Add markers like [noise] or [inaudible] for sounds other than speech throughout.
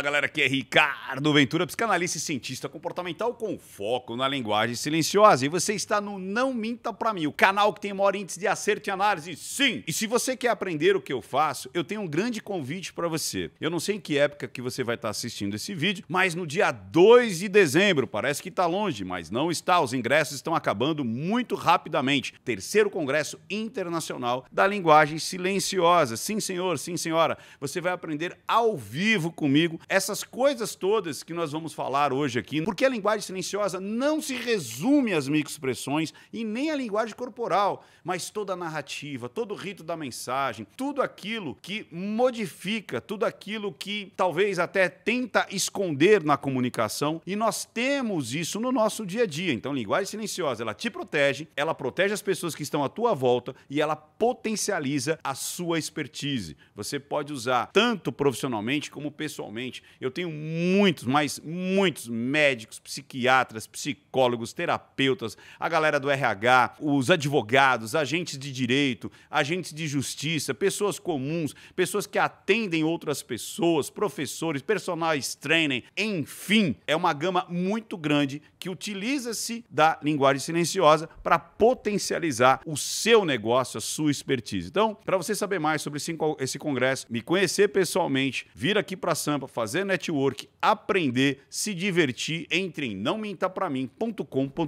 Fala galera, aqui é Ricardo Ventura, psicanalista e cientista comportamental com foco na linguagem silenciosa. E você está no Não Minta Pra Mim, o canal que tem maior índice de acerto e análise, sim! E se você quer aprender o que eu faço, eu tenho um grande convite para você. Eu não sei em que época que você vai estar assistindo esse vídeo, mas no dia 2 de dezembro, parece que está longe, mas não está, os ingressos estão acabando muito rapidamente. Terceiro Congresso Internacional da Linguagem Silenciosa. Sim senhor, sim senhora, você vai aprender ao vivo comigo essas coisas todas que nós vamos falar hoje aqui, porque a linguagem silenciosa não se resume às microexpressões e nem à linguagem corporal, mas toda a narrativa, todo o rito da mensagem, tudo aquilo que modifica, tudo aquilo que talvez até tenta esconder na comunicação, e nós temos isso no nosso dia a dia. Então, linguagem silenciosa, ela te protege, ela protege as pessoas que estão à tua volta e ela potencializa a sua expertise. Você pode usar tanto profissionalmente como pessoalmente gente. Eu tenho muitos, mas muitos médicos, psiquiatras, psicólogos, terapeutas, a galera do RH, os advogados, agentes de direito, agentes de justiça, pessoas comuns, pessoas que atendem outras pessoas, professores, personagens training, enfim, é uma gama muito grande que utiliza-se da linguagem silenciosa para potencializar o seu negócio, a sua expertise. Então, para você saber mais sobre esse congresso, me conhecer pessoalmente, vir aqui para Sampa, fazer fazer network, aprender, se divertir, entre em nãomentapramincom.com.br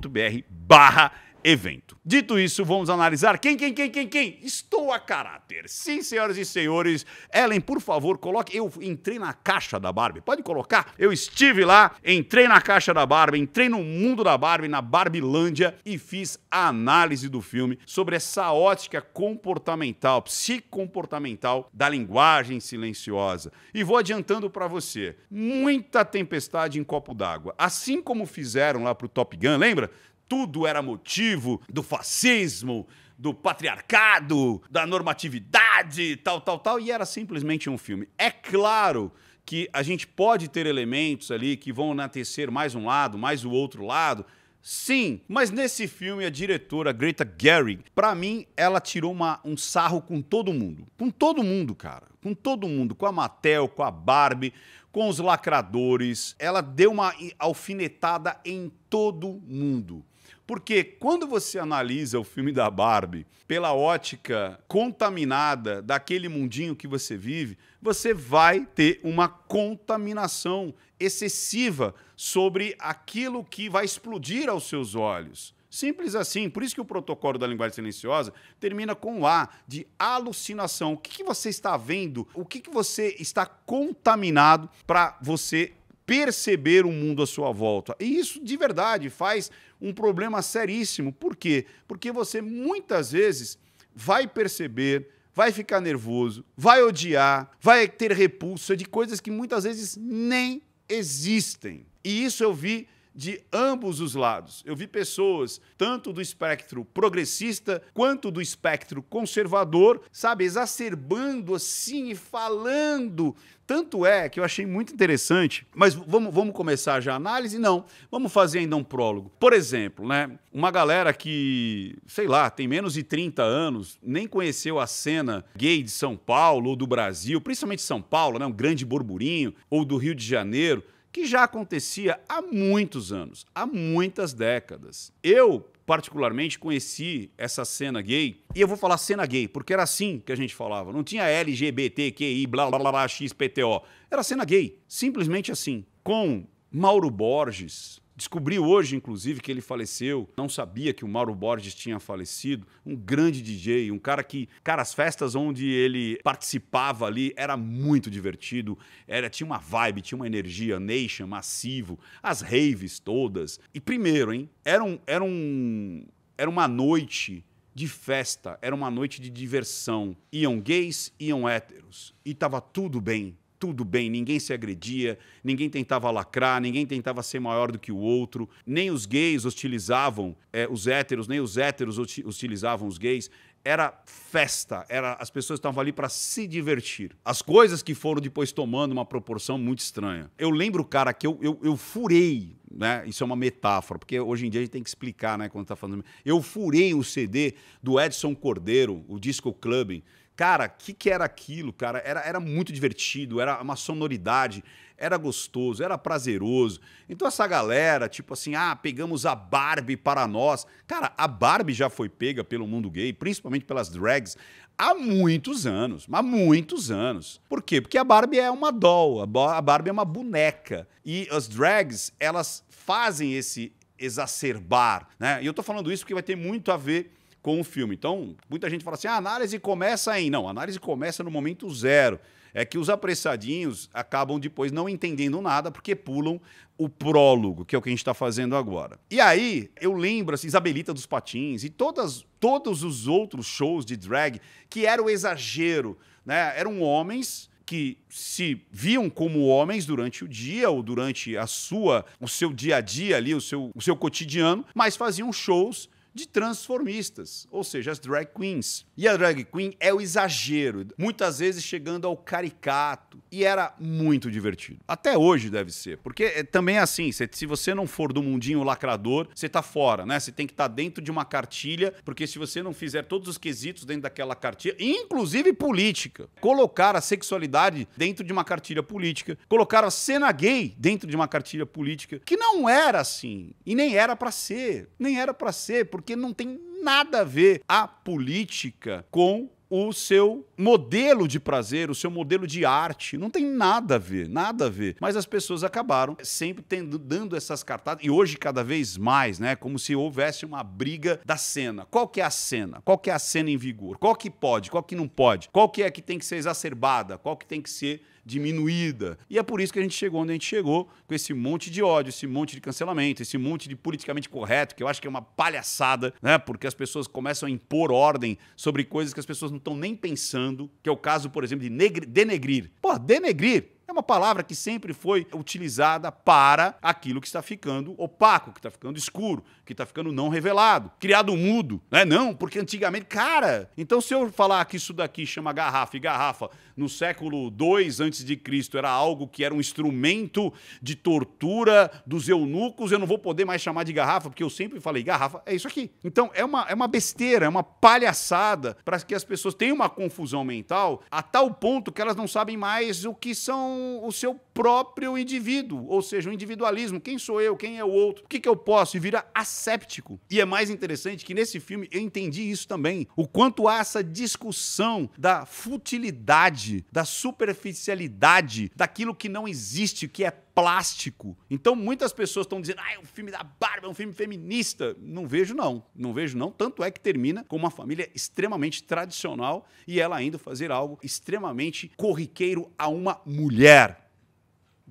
barra evento. Dito isso, vamos analisar quem, quem, quem, quem, quem? Estou a caráter. Sim, senhoras e senhores. Ellen, por favor, coloque. Eu entrei na caixa da Barbie. Pode colocar? Eu estive lá, entrei na caixa da Barbie, entrei no mundo da Barbie, na Barbilândia e fiz a análise do filme sobre essa ótica comportamental, psicomportamental da linguagem silenciosa. E vou adiantando para você: muita tempestade em copo d'água. Assim como fizeram lá pro Top Gun, lembra? tudo era motivo do fascismo, do patriarcado, da normatividade, tal, tal, tal, e era simplesmente um filme. É claro que a gente pode ter elementos ali que vão enaltecer mais um lado, mais o outro lado. Sim, mas nesse filme a diretora Greta Gerwig, para mim, ela tirou uma, um sarro com todo mundo. Com todo mundo, cara. Com todo mundo, com a Mattel, com a Barbie, com os lacradores. Ela deu uma alfinetada em todo mundo. Porque quando você analisa o filme da Barbie pela ótica contaminada daquele mundinho que você vive, você vai ter uma contaminação excessiva sobre aquilo que vai explodir aos seus olhos. Simples assim. Por isso que o protocolo da linguagem silenciosa termina com o A de alucinação. O que, que você está vendo? O que, que você está contaminado para você perceber o mundo à sua volta. E isso de verdade faz um problema seríssimo. Por quê? Porque você muitas vezes vai perceber, vai ficar nervoso, vai odiar, vai ter repulsa de coisas que muitas vezes nem existem. E isso eu vi de ambos os lados. Eu vi pessoas, tanto do espectro progressista quanto do espectro conservador, sabe, exacerbando assim e falando. Tanto é que eu achei muito interessante, mas vamos, vamos começar já a análise? Não, vamos fazer ainda um prólogo. Por exemplo, né, uma galera que, sei lá, tem menos de 30 anos, nem conheceu a cena gay de São Paulo ou do Brasil, principalmente São Paulo, né, um grande burburinho, ou do Rio de Janeiro, que já acontecia há muitos anos, há muitas décadas. Eu, particularmente, conheci essa cena gay, e eu vou falar cena gay, porque era assim que a gente falava. Não tinha LGBTQI, blá blá blá, blá XPTO. Era cena gay, simplesmente assim. Com Mauro Borges, Descobri hoje, inclusive, que ele faleceu. Não sabia que o Mauro Borges tinha falecido. Um grande DJ, um cara que. Cara, as festas onde ele participava ali era muito divertido. Era, tinha uma vibe, tinha uma energia, nation, massivo, as raves todas. E primeiro, hein? Era, um, era, um, era uma noite de festa, era uma noite de diversão. Iam gays, iam héteros. E tava tudo bem tudo bem, ninguém se agredia, ninguém tentava lacrar, ninguém tentava ser maior do que o outro, nem os gays hostilizavam é, os héteros, nem os héteros hostilizavam os gays. Era festa, era, as pessoas estavam ali para se divertir. As coisas que foram depois tomando uma proporção muito estranha. Eu lembro, cara, que eu, eu, eu furei né? Isso é uma metáfora, porque hoje em dia a gente tem que explicar, né, quando tá falando. Eu furei o CD do Edson Cordeiro, o Disco Club, Cara, o que, que era aquilo, cara? Era, era muito divertido, era uma sonoridade, era gostoso, era prazeroso. Então essa galera, tipo assim, ah, pegamos a Barbie para nós. Cara, a Barbie já foi pega pelo mundo gay, principalmente pelas drags, há muitos anos, há muitos anos. Por quê? Porque a Barbie é uma doll, a Barbie é uma boneca. E as drags, elas fazem esse exacerbar, né? E eu tô falando isso porque vai ter muito a ver com o filme. Então, muita gente fala assim: a ah, análise começa em. Não, a análise começa no momento zero. É que os apressadinhos acabam depois não entendendo nada porque pulam o prólogo, que é o que a gente está fazendo agora. E aí, eu lembro, assim, Isabelita dos Patins e todas, todos os outros shows de drag que era o exagero, né? Eram homens que se viam como homens durante o dia ou durante a sua o seu dia a dia ali, o seu, o seu cotidiano, mas faziam shows de transformistas, ou seja, as drag queens. E a drag queen é o exagero, muitas vezes chegando ao caricato. E era muito divertido. Até hoje deve ser, porque é também é assim, se você não for do mundinho lacrador, você tá fora, né? Você tem que estar tá dentro de uma cartilha, porque se você não fizer todos os quesitos dentro daquela cartilha, inclusive política, colocar a sexualidade dentro de uma cartilha política, colocar a cena gay dentro de uma cartilha política, que não era assim e nem era para ser, nem era para ser, porque porque não tem nada a ver a política com o seu modelo de prazer, o seu modelo de arte. Não tem nada a ver, nada a ver. Mas as pessoas acabaram sempre tendo, dando essas cartadas, e hoje cada vez mais, né? Como se houvesse uma briga da cena. Qual que é a cena? Qual que é a cena em vigor? Qual que pode? Qual que não pode? Qual que é que tem que ser exacerbada? Qual que tem que ser diminuída. E é por isso que a gente chegou onde a gente chegou, com esse monte de ódio, esse monte de cancelamento, esse monte de politicamente correto, que eu acho que é uma palhaçada, né? Porque as pessoas começam a impor ordem sobre coisas que as pessoas não estão nem pensando, que é o caso, por exemplo, de denegrir. Pô, denegrir é uma palavra que sempre foi utilizada para aquilo que está ficando opaco, que está ficando escuro, que está ficando não revelado, criado mudo, é Não, porque antigamente, cara, então se eu falar que isso daqui chama garrafa e garrafa no século II antes de Cristo era algo que era um instrumento de tortura dos eunucos, eu não vou poder mais chamar de garrafa, porque eu sempre falei garrafa, é isso aqui. Então é uma, é uma besteira, é uma palhaçada para que as pessoas tenham uma confusão mental a tal ponto que elas não sabem mais o que são o seu próprio indivíduo, ou seja, o individualismo. Quem sou eu? Quem é o outro? O que, que eu posso? E vira asséptico. E é mais interessante que nesse filme eu entendi isso também. O quanto há essa discussão da futilidade, da superficialidade, daquilo que não existe, que é plástico. Então muitas pessoas estão dizendo, ah, é um filme da Barbie, é um filme feminista. Não vejo não, não vejo não. Tanto é que termina com uma família extremamente tradicional e ela ainda fazer algo extremamente corriqueiro a uma mulher.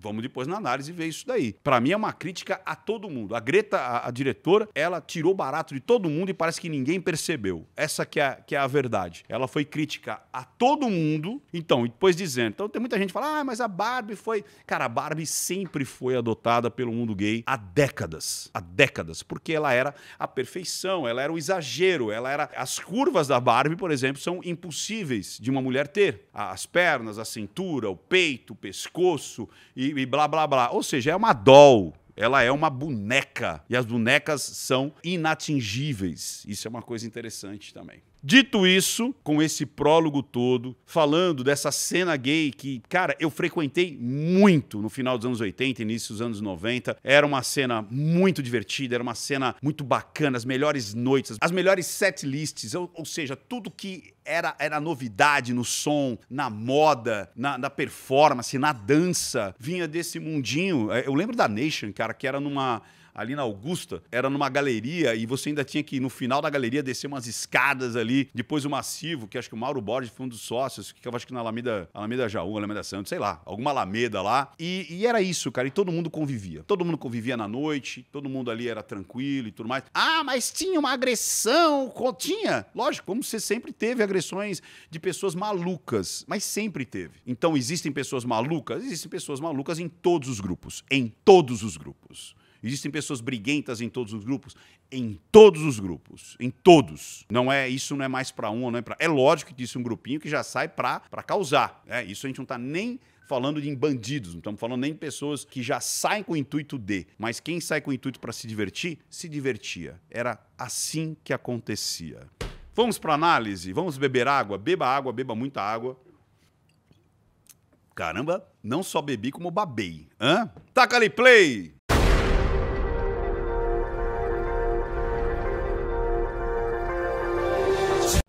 Vamos depois na análise ver isso daí. Para mim é uma crítica a todo mundo. A Greta, a, a, diretora, ela tirou barato de todo mundo e parece que ninguém percebeu. Essa que é, que é a verdade. Ela foi crítica a todo mundo, então, e depois dizendo. Então tem muita gente que fala, ah, mas a Barbie foi. Cara, a Barbie sempre foi adotada pelo mundo gay há décadas. Há décadas. Porque ela era a perfeição, ela era o exagero, ela era. As curvas da Barbie, por exemplo, são impossíveis de uma mulher ter. As pernas, a cintura, o peito, o pescoço e e, blá blá blá. Ou seja, é uma doll. Ela é uma boneca e as bonecas são inatingíveis. Isso é uma coisa interessante também. Dito isso, com esse prólogo todo, falando dessa cena gay que, cara, eu frequentei muito no final dos anos 80, início dos anos 90. Era uma cena muito divertida, era uma cena muito bacana, as melhores noites, as melhores set lists, ou, ou seja, tudo que era, era novidade no som, na moda, na, na, performance, na dança, vinha desse mundinho. É, eu lembro da Nation, cara, que era numa ali na Augusta, era numa galeria e você ainda tinha que, no final da galeria, descer umas escadas ali. Depois o Massivo, que acho que o Mauro Borges foi um dos sócios, que ficava acho que na Alameda, Alameda Jaú, Alameda Santos, sei lá, alguma Alameda lá. E, e era isso, cara. E todo mundo convivia. Todo mundo convivia na noite, todo mundo ali era tranquilo e tudo mais. Ah, mas tinha uma agressão. Tinha. Lógico, como você sempre teve agressões de pessoas malucas, mas sempre teve. Então existem pessoas malucas? Existem pessoas malucas em todos os grupos. Em todos os grupos. Existem pessoas briguentas em todos os grupos? Em todos os grupos. Em todos. Não é isso, não é mais para um, não é para. É lógico que existe um grupinho que já sai para causar. Né? Isso a gente não está nem falando de bandidos, não estamos falando nem de pessoas que já saem com o intuito de, mas quem sai com o intuito para se divertir, se divertia. Era assim que acontecia. Vamos para análise, vamos beber água, beba água, beba muita água. Caramba, não só bebi como babei. Hã? Taca ali play!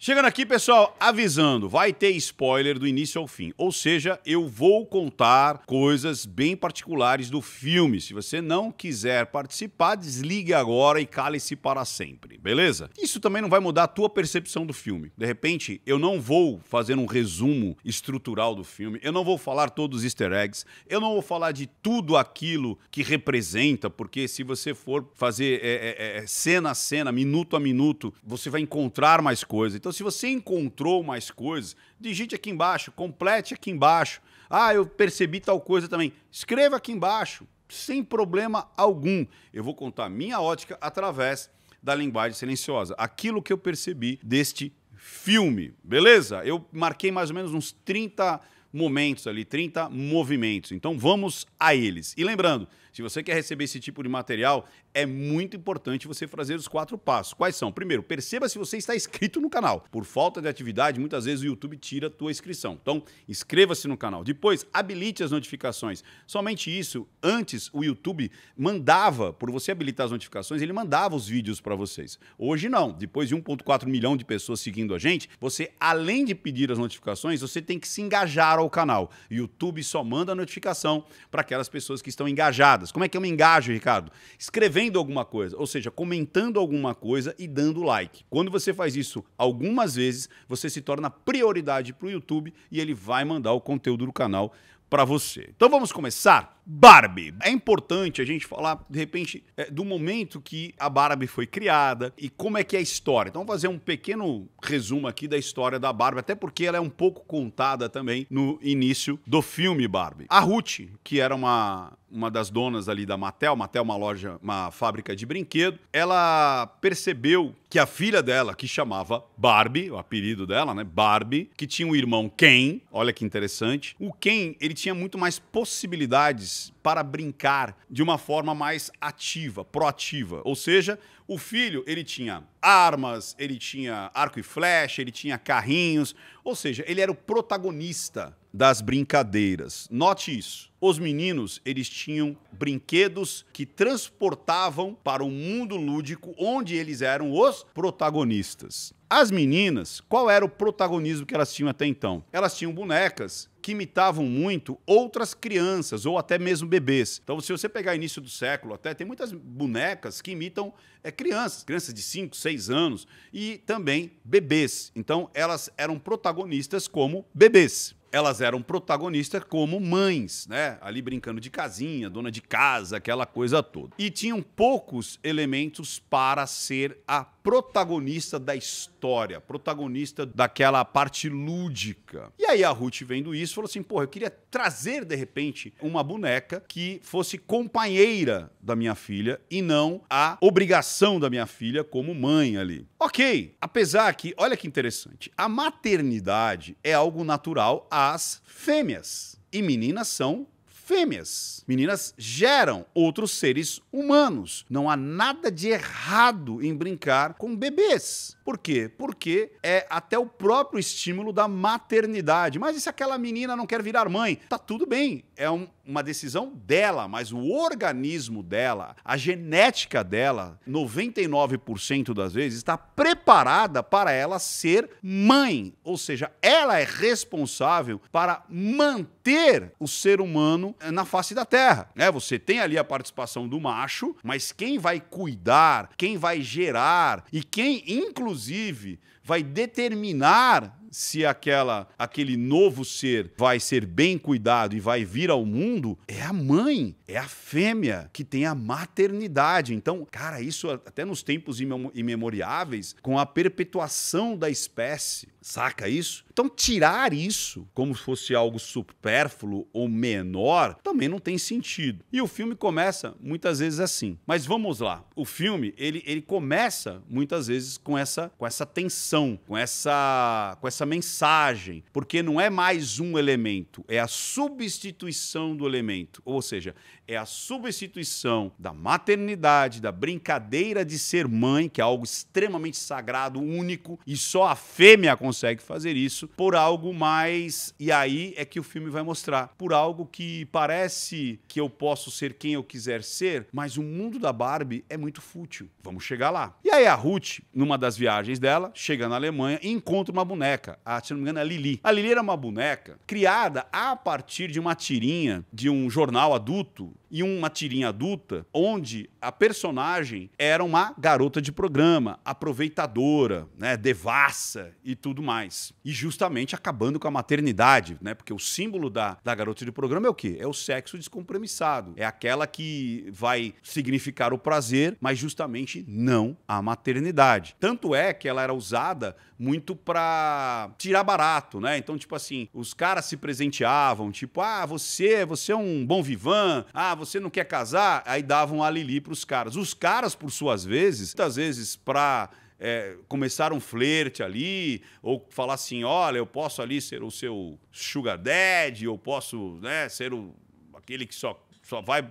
Chegando aqui, pessoal, avisando, vai ter spoiler do início ao fim. Ou seja, eu vou contar coisas bem particulares do filme. Se você não quiser participar, desligue agora e cale-se para sempre, beleza? Isso também não vai mudar a tua percepção do filme. De repente, eu não vou fazer um resumo estrutural do filme, eu não vou falar todos os easter eggs, eu não vou falar de tudo aquilo que representa, porque se você for fazer é, é, é, cena a cena, minuto a minuto, você vai encontrar mais coisas. Então, então, se você encontrou mais coisas, digite aqui embaixo, complete aqui embaixo. Ah, eu percebi tal coisa também. Escreva aqui embaixo, sem problema algum. Eu vou contar minha ótica através da linguagem silenciosa. Aquilo que eu percebi deste filme, beleza? Eu marquei mais ou menos uns 30 momentos ali, 30 movimentos. Então vamos a eles. E lembrando, se você quer receber esse tipo de material, é muito importante você fazer os quatro passos. Quais são? Primeiro, perceba se você está inscrito no canal. Por falta de atividade, muitas vezes o YouTube tira a tua inscrição. Então, inscreva-se no canal. Depois, habilite as notificações. Somente isso, antes o YouTube mandava, por você habilitar as notificações, ele mandava os vídeos para vocês. Hoje não. Depois de 1.4 milhão de pessoas seguindo a gente, você além de pedir as notificações, você tem que se engajar ao canal. YouTube só manda a notificação para aquelas pessoas que estão engajadas como é que eu me engajo, Ricardo? Escrevendo alguma coisa, ou seja, comentando alguma coisa e dando like. Quando você faz isso algumas vezes, você se torna prioridade para o YouTube e ele vai mandar o conteúdo do canal para você. Então vamos começar? Barbie. É importante a gente falar, de repente, é, do momento que a Barbie foi criada e como é que é a história. Então, vamos fazer um pequeno resumo aqui da história da Barbie, até porque ela é um pouco contada também no início do filme Barbie. A Ruth, que era uma uma das donas ali da Mattel, Mattel é uma loja, uma fábrica de brinquedo, ela percebeu que a filha dela, que chamava Barbie, o apelido dela, né, Barbie, que tinha um irmão Ken, olha que interessante. O Ken, ele tinha muito mais possibilidades is para brincar de uma forma mais ativa, proativa. Ou seja, o filho, ele tinha armas, ele tinha arco e flecha, ele tinha carrinhos, ou seja, ele era o protagonista das brincadeiras. Note isso. Os meninos, eles tinham brinquedos que transportavam para um mundo lúdico onde eles eram os protagonistas. As meninas, qual era o protagonismo que elas tinham até então? Elas tinham bonecas que imitavam muito outras crianças ou até mesmo bebês. Então, se você pegar início do século até, tem muitas bonecas que imitam é, crianças, crianças de 5, 6 anos e também bebês. Então, elas eram protagonistas como bebês elas eram protagonistas como mães, né? Ali brincando de casinha, dona de casa, aquela coisa toda. E tinham poucos elementos para ser a protagonista da história, protagonista daquela parte lúdica. E aí a Ruth vendo isso falou assim: "Porra, eu queria trazer de repente uma boneca que fosse companheira da minha filha e não a obrigação da minha filha como mãe ali". OK, apesar que, olha que interessante, a maternidade é algo natural às fêmeas e meninas são fêmeas. Meninas geram outros seres humanos. Não há nada de errado em brincar com bebês. Por quê? Porque é até o próprio estímulo da maternidade. Mas e se aquela menina não quer virar mãe? Tá tudo bem. É um uma decisão dela, mas o organismo dela, a genética dela, 99% das vezes, está preparada para ela ser mãe. Ou seja, ela é responsável para manter o ser humano na face da terra. Né? Você tem ali a participação do macho, mas quem vai cuidar, quem vai gerar e quem, inclusive, vai determinar se aquela aquele novo ser vai ser bem cuidado e vai vir ao mundo, é a mãe, é a fêmea que tem a maternidade. Então, cara, isso até nos tempos imemoriáveis, com a perpetuação da espécie, Saca isso? Então, tirar isso como se fosse algo supérfluo ou menor também não tem sentido. E o filme começa muitas vezes assim. Mas vamos lá. O filme, ele, ele começa muitas vezes com essa, com essa tensão, com essa, com essa mensagem. Porque não é mais um elemento, é a substituição do elemento. Ou seja, é a substituição da maternidade, da brincadeira de ser mãe, que é algo extremamente sagrado, único, e só a fêmea consegue consegue fazer isso por algo mais. E aí é que o filme vai mostrar. Por algo que parece que eu posso ser quem eu quiser ser, mas o mundo da Barbie é muito fútil. Vamos chegar lá. E aí a Ruth, numa das viagens dela, chega na Alemanha e encontra uma boneca. A, ah, se não me engano, é a Lili. A Lili era uma boneca criada a partir de uma tirinha de um jornal adulto e uma tirinha adulta onde a personagem era uma garota de programa, aproveitadora, né, devassa e tudo mais. E justamente acabando com a maternidade, né? Porque o símbolo da, da garota de programa é o quê? É o sexo descompromissado. É aquela que vai significar o prazer, mas justamente não a maternidade. Tanto é que ela era usada muito para tirar barato, né? Então, tipo assim, os caras se presenteavam, tipo, ah, você, você é um bom vivan, ah, você não quer casar? Aí davam a Lili para os caras. Os caras, por suas vezes, muitas vezes para é, começar um flerte ali, ou falar assim, olha, eu posso ali ser o seu sugar daddy, eu posso né, ser o, aquele que só, só vai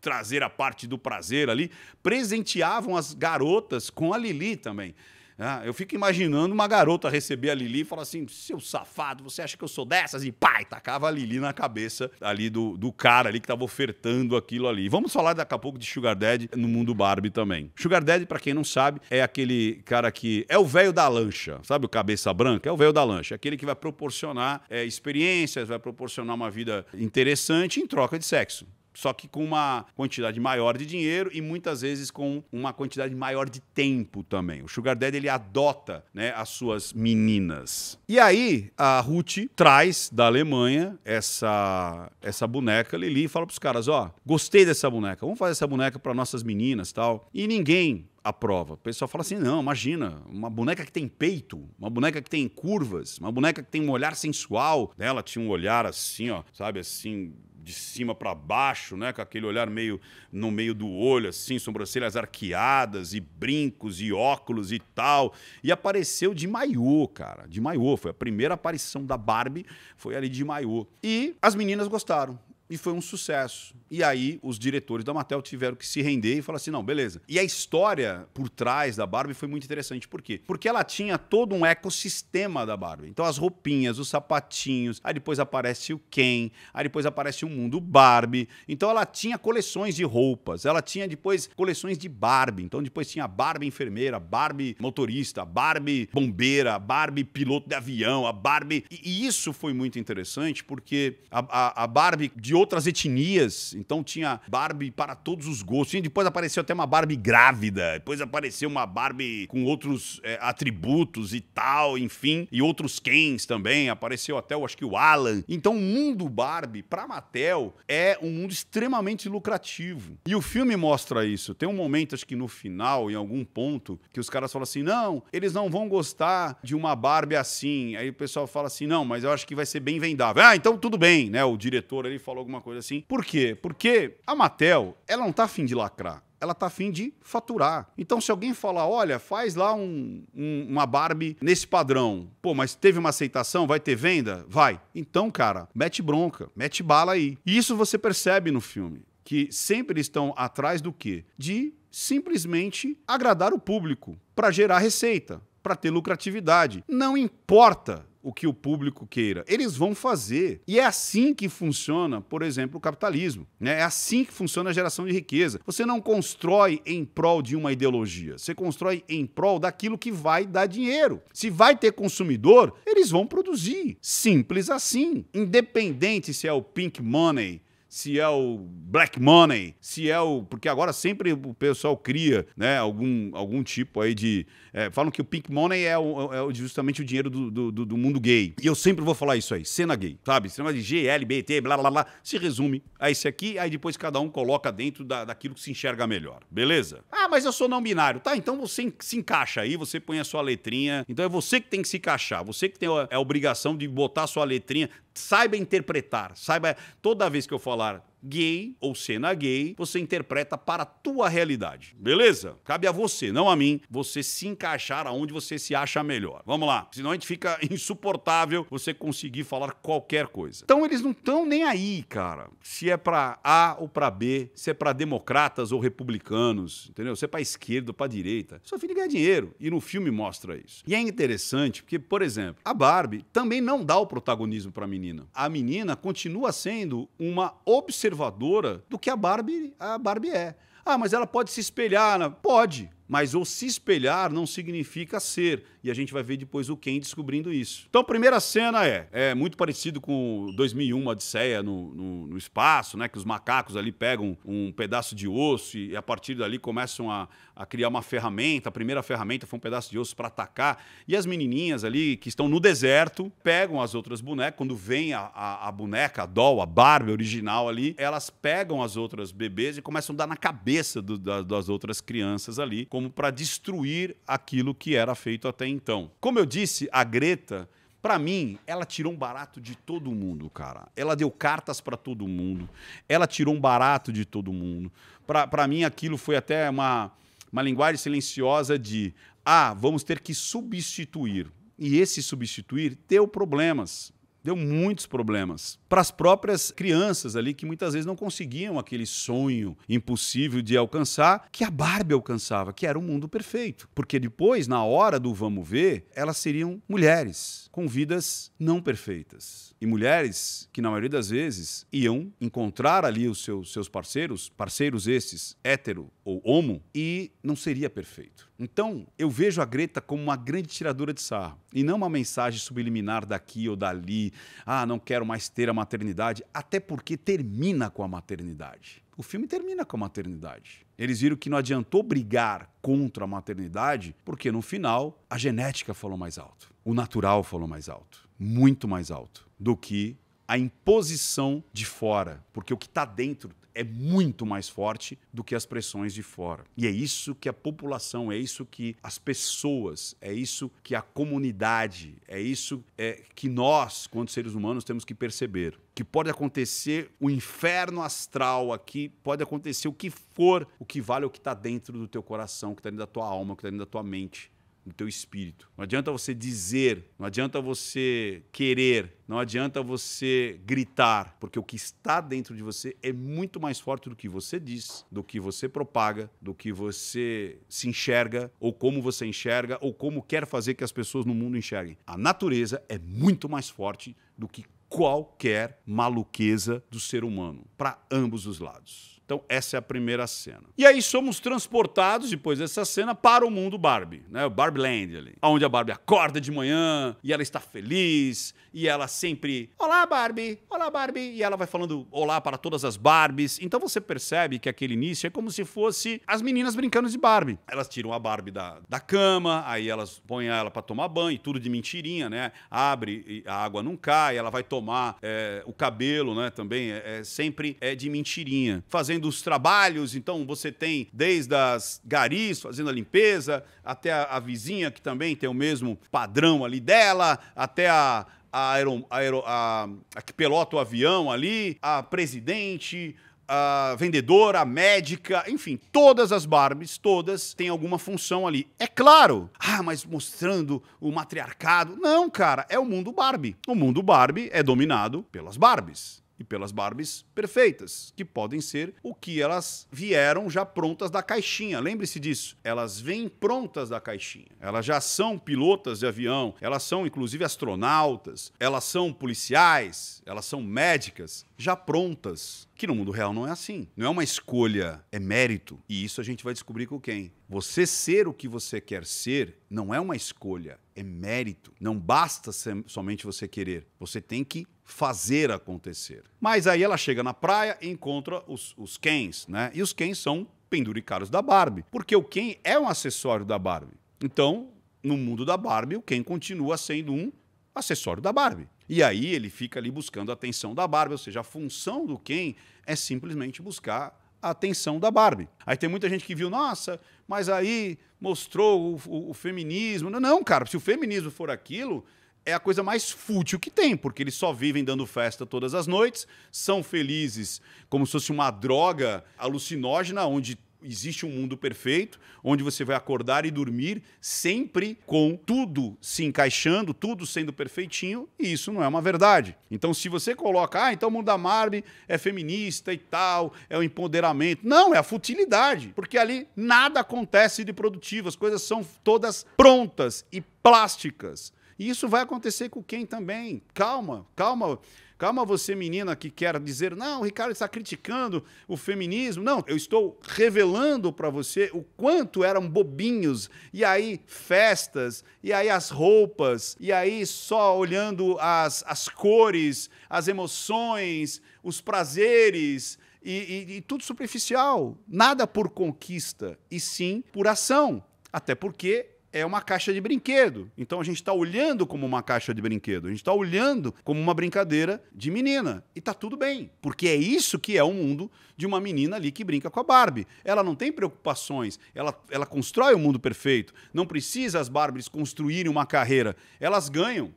trazer a parte do prazer ali, presenteavam as garotas com a Lili também. Né? eu fico imaginando uma garota receber a Lili e falar assim: seu safado, você acha que eu sou dessas? E pai, tacava a Lili na cabeça ali do, do cara ali que estava ofertando aquilo ali. Vamos falar daqui a pouco de Sugar Daddy no mundo Barbie também. Sugar Daddy, para quem não sabe, é aquele cara que é o velho da lancha, sabe o cabeça branca? É o velho da lancha, é aquele que vai proporcionar é, experiências, vai proporcionar uma vida interessante em troca de sexo só que com uma quantidade maior de dinheiro e muitas vezes com uma quantidade maior de tempo também. O Sugar Daddy ele adota, né, as suas meninas. E aí a Ruth traz da Alemanha essa essa boneca Lili e fala para os caras, ó, oh, gostei dessa boneca, vamos fazer essa boneca para nossas meninas, tal. E ninguém a prova. O pessoal fala assim: não, imagina, uma boneca que tem peito, uma boneca que tem curvas, uma boneca que tem um olhar sensual. Ela tinha um olhar assim, ó, sabe, assim, de cima para baixo, né, com aquele olhar meio no meio do olho, assim, sobrancelhas arqueadas e brincos e óculos e tal. E apareceu de maiô, cara, de maiô. Foi a primeira aparição da Barbie, foi ali de maiô. E as meninas gostaram e foi um sucesso. E aí os diretores da Mattel tiveram que se render e falar assim: não, beleza. E a história por trás da Barbie foi muito interessante. Por quê? Porque ela tinha todo um ecossistema da Barbie. Então as roupinhas, os sapatinhos, aí depois aparece o Ken, aí depois aparece o mundo Barbie. Então ela tinha coleções de roupas, ela tinha depois coleções de Barbie. Então depois tinha Barbie enfermeira, Barbie motorista, Barbie bombeira, Barbie piloto de avião, a Barbie. E isso foi muito interessante porque a, a, a Barbie de outras etnias, então tinha Barbie para todos os gostos. E depois apareceu até uma Barbie grávida, depois apareceu uma Barbie com outros é, atributos e tal, enfim, e outros Kens também. Apareceu até, eu acho que o Alan. Então o mundo Barbie para Mattel é um mundo extremamente lucrativo. E o filme mostra isso. Tem um momento, acho que no final, em algum ponto, que os caras falam assim: não, eles não vão gostar de uma Barbie assim. Aí o pessoal fala assim: não, mas eu acho que vai ser bem vendável. Ah, então tudo bem, né? O diretor ele falou alguma coisa assim. Por quê? Porque a Matel, ela não tá afim de lacrar ela tá afim de faturar. Então, se alguém falar, olha, faz lá um, um, uma Barbie nesse padrão, pô, mas teve uma aceitação, vai ter venda? Vai. Então, cara, mete bronca, mete bala aí. E isso você percebe no filme, que sempre estão atrás do quê? De simplesmente agradar o público para gerar receita, para ter lucratividade. Não importa o que o público queira. Eles vão fazer. E é assim que funciona, por exemplo, o capitalismo. Né? É assim que funciona a geração de riqueza. Você não constrói em prol de uma ideologia. Você constrói em prol daquilo que vai dar dinheiro. Se vai ter consumidor, eles vão produzir. Simples assim. Independente se é o pink money, se é o black money, se é o. Porque agora sempre o pessoal cria né, algum, algum tipo aí de. É, falam que o pink money é, o, é justamente o dinheiro do, do, do, mundo gay. E eu sempre vou falar isso aí, cena gay, sabe? Esse negócio de GLBT, blá blá blá, se resume a esse aqui, aí depois cada um coloca dentro da, daquilo que se enxerga melhor, beleza? Ah, mas eu sou não binário. Tá, então você se encaixa aí, você põe a sua letrinha. Então é você que tem que se encaixar, você que tem a, é a obrigação de botar a sua letrinha saiba interpretar, saiba. Toda vez que eu falar gay ou cena gay, você interpreta para a tua realidade. Beleza? Cabe a você, não a mim, você se encaixar aonde você se acha melhor. Vamos lá. Senão a gente fica [laughs] insuportável você conseguir falar qualquer coisa. Então eles não estão nem aí, cara. Se é para A ou para B, se é para democratas ou republicanos, entendeu? Se é para esquerda ou para direita. Só filho ganha dinheiro e no filme mostra isso. E é interessante porque, por exemplo, a Barbie também não dá o protagonismo para a menina. A menina continua sendo uma observadora conservadora do que a Barbie, a Barbie é. Ah, mas ela pode se espelhar. Na... Pode, mas o se espelhar não significa ser. E a gente vai ver depois o Ken descobrindo isso. Então, a primeira cena é, é muito parecido com 2001, Odisseia no, no, no espaço, né? Que os macacos ali pegam um pedaço de osso e, a partir dali começam a, a criar uma ferramenta. A primeira ferramenta foi um pedaço de osso para atacar. E as menininhas ali que estão no deserto pegam as outras bonecas. Quando vem a, a, a boneca, a doll, a Barbie original ali, elas pegam as outras bebês e começam a dar na cabeça do, da, das outras crianças ali. Com como para destruir aquilo que era feito até então. Como eu disse, a Greta, para mim, ela tirou um barato de todo mundo, cara. Ela deu cartas para todo mundo. Ela tirou um barato de todo mundo. Para mim, aquilo foi até uma, uma linguagem silenciosa de ah, vamos ter que substituir. E esse substituir deu problemas. Deu muitos problemas. Para as próprias crianças ali, que muitas vezes não conseguiam aquele sonho impossível de alcançar, que a Barbie alcançava, que era o um mundo perfeito. Porque depois, na hora do vamos ver, elas seriam mulheres, com vidas não perfeitas. E mulheres que, na maioria das vezes, iam encontrar ali os seus, seus parceiros, parceiros esses, hétero ou homo, e não seria perfeito. Então, eu vejo a Greta como uma grande tiradora de sarro, e não uma mensagem subliminar daqui ou dali ah, não quero mais ter a maternidade, até porque termina com a maternidade. O filme termina com a maternidade. Eles viram que não adiantou brigar contra a maternidade, porque no final a genética falou mais alto, o natural falou mais alto, muito mais alto do que a imposição de fora, porque o que está dentro é muito mais forte do que as pressões de fora. E é isso que a população, é isso que as pessoas, é isso que a comunidade, é isso é, que nós, quanto seres humanos, temos que perceber. Que pode acontecer o inferno astral aqui, pode acontecer o que for, o que vale é o que está dentro do teu coração, o que está dentro da tua alma, o que está dentro da tua mente no teu espírito. Não adianta você dizer, não adianta você querer, não adianta você gritar, porque o que está dentro de você é muito mais forte do que você diz, do que você propaga, do que você se enxerga, ou como você enxerga, ou como quer fazer que as pessoas no mundo enxerguem. A natureza é muito mais forte do que qualquer maluqueza do ser humano, para ambos os lados. Então, essa é a primeira cena. E aí somos transportados, depois dessa cena, para o mundo Barbie, né? O Barbie Land ali. Onde a Barbie acorda de manhã e ela está feliz e ela sempre, olá Barbie, olá Barbie, e ela vai falando olá para todas as Barbies. Então você percebe que aquele início é como se fosse as meninas brincando de Barbie. Elas tiram a Barbie da, da cama, aí elas põem ela para tomar banho, tudo de mentirinha, né? Abre, a água não cai, ela vai tomar é, o cabelo, né? Também é, é, sempre é de mentirinha. Fazendo os trabalhos, então você tem desde as garis fazendo a limpeza, até a, a vizinha que também tem o mesmo padrão ali dela, até a a, a, a, a que pilota o avião ali, a presidente, a vendedora, a médica, enfim, todas as Barbies, todas têm alguma função ali. É claro. Ah, mas mostrando o matriarcado. Não, cara, é o mundo Barbie. O mundo Barbie é dominado pelas Barbies e pelas Barbies perfeitas, que podem ser o que elas vieram já prontas da caixinha. Lembre-se disso. Elas vêm prontas da caixinha. Elas já são pilotas de avião, elas são inclusive astronautas, elas são policiais, elas são médicas, já prontas que no mundo real não é assim. Não é uma escolha, é mérito. E isso a gente vai descobrir com quem. Você ser o que você quer ser não é uma escolha, é mérito. Não basta ser, somente você querer. Você tem que fazer acontecer. Mas aí ela chega na praia e encontra os, os Kens, né? E os Kens são penduricados da Barbie. Porque o Ken é um acessório da Barbie. Então, no mundo da Barbie, o Ken continua sendo um acessório da Barbie. E aí ele fica ali buscando a atenção da Barbie, ou seja, a função do Ken é simplesmente buscar a atenção da Barbie. Aí tem muita gente que viu, nossa, mas aí mostrou o, o, o feminismo. Não, não, cara, se o feminismo for aquilo, é a coisa mais fútil que tem, porque eles só vivem dando festa todas as noites, são felizes como se fosse uma droga alucinógena, onde existe um mundo perfeito onde você vai acordar e dormir sempre com tudo se encaixando, tudo sendo perfeitinho, e isso não é uma verdade. Então, se você coloca, ah, então o mundo da Marley é feminista e tal, é o empoderamento. Não, é a futilidade, porque ali nada acontece de produtivo, as coisas são todas prontas e plásticas. E isso vai acontecer com quem também. Calma, calma. Calma você, menina, que quer dizer, não, o Ricardo está criticando o feminismo. Não, eu estou revelando para você o quanto eram bobinhos. E aí, festas, e aí as roupas, e aí só olhando as, as cores, as emoções, os prazeres. E, e, e tudo superficial, nada por conquista, e sim por ação. Até porque é uma caixa de brinquedo. Então a gente está olhando como uma caixa de brinquedo, a gente está olhando como uma brincadeira de menina. E tá tudo bem, porque é isso que é o mundo de uma menina ali que brinca com a Barbie. Ela não tem preocupações, ela, ela constrói o um mundo perfeito. Não precisa as Barbies construírem uma carreira, elas ganham.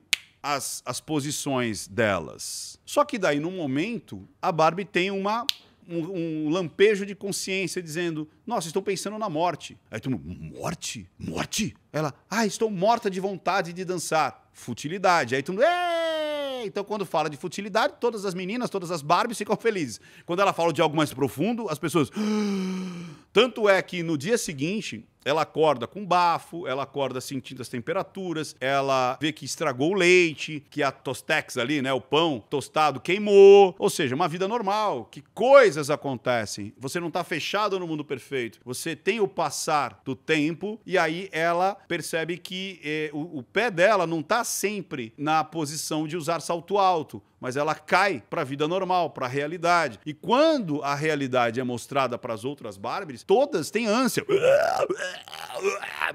As, as posições delas. Só que daí, no momento, a Barbie tem uma um, um, lampejo de consciência dizendo: Nossa, estou pensando na morte. Aí tu, morte? Morte? Ela, ah, estou morta de vontade de dançar. Futilidade. Aí tu, Êêê! Então, quando fala de futilidade, todas as meninas, todas as Barbies ficam felizes. Quando ela fala de algo mais profundo, as pessoas. Ah! Tanto é que no dia seguinte, ela acorda com bafo, ela acorda sentindo as temperaturas, ela vê que estragou o leite, que a tostex ali, né, o pão tostado queimou, ou seja, uma vida normal, que coisas acontecem. Você não está fechado no mundo perfeito. Você tem o passar do tempo e aí ela percebe que eh, o, o pé dela não está sempre na posição de usar salto alto mas ela cai para a vida normal, para a realidade. E quando a realidade é mostrada para as outras Barbies, todas têm ânsia.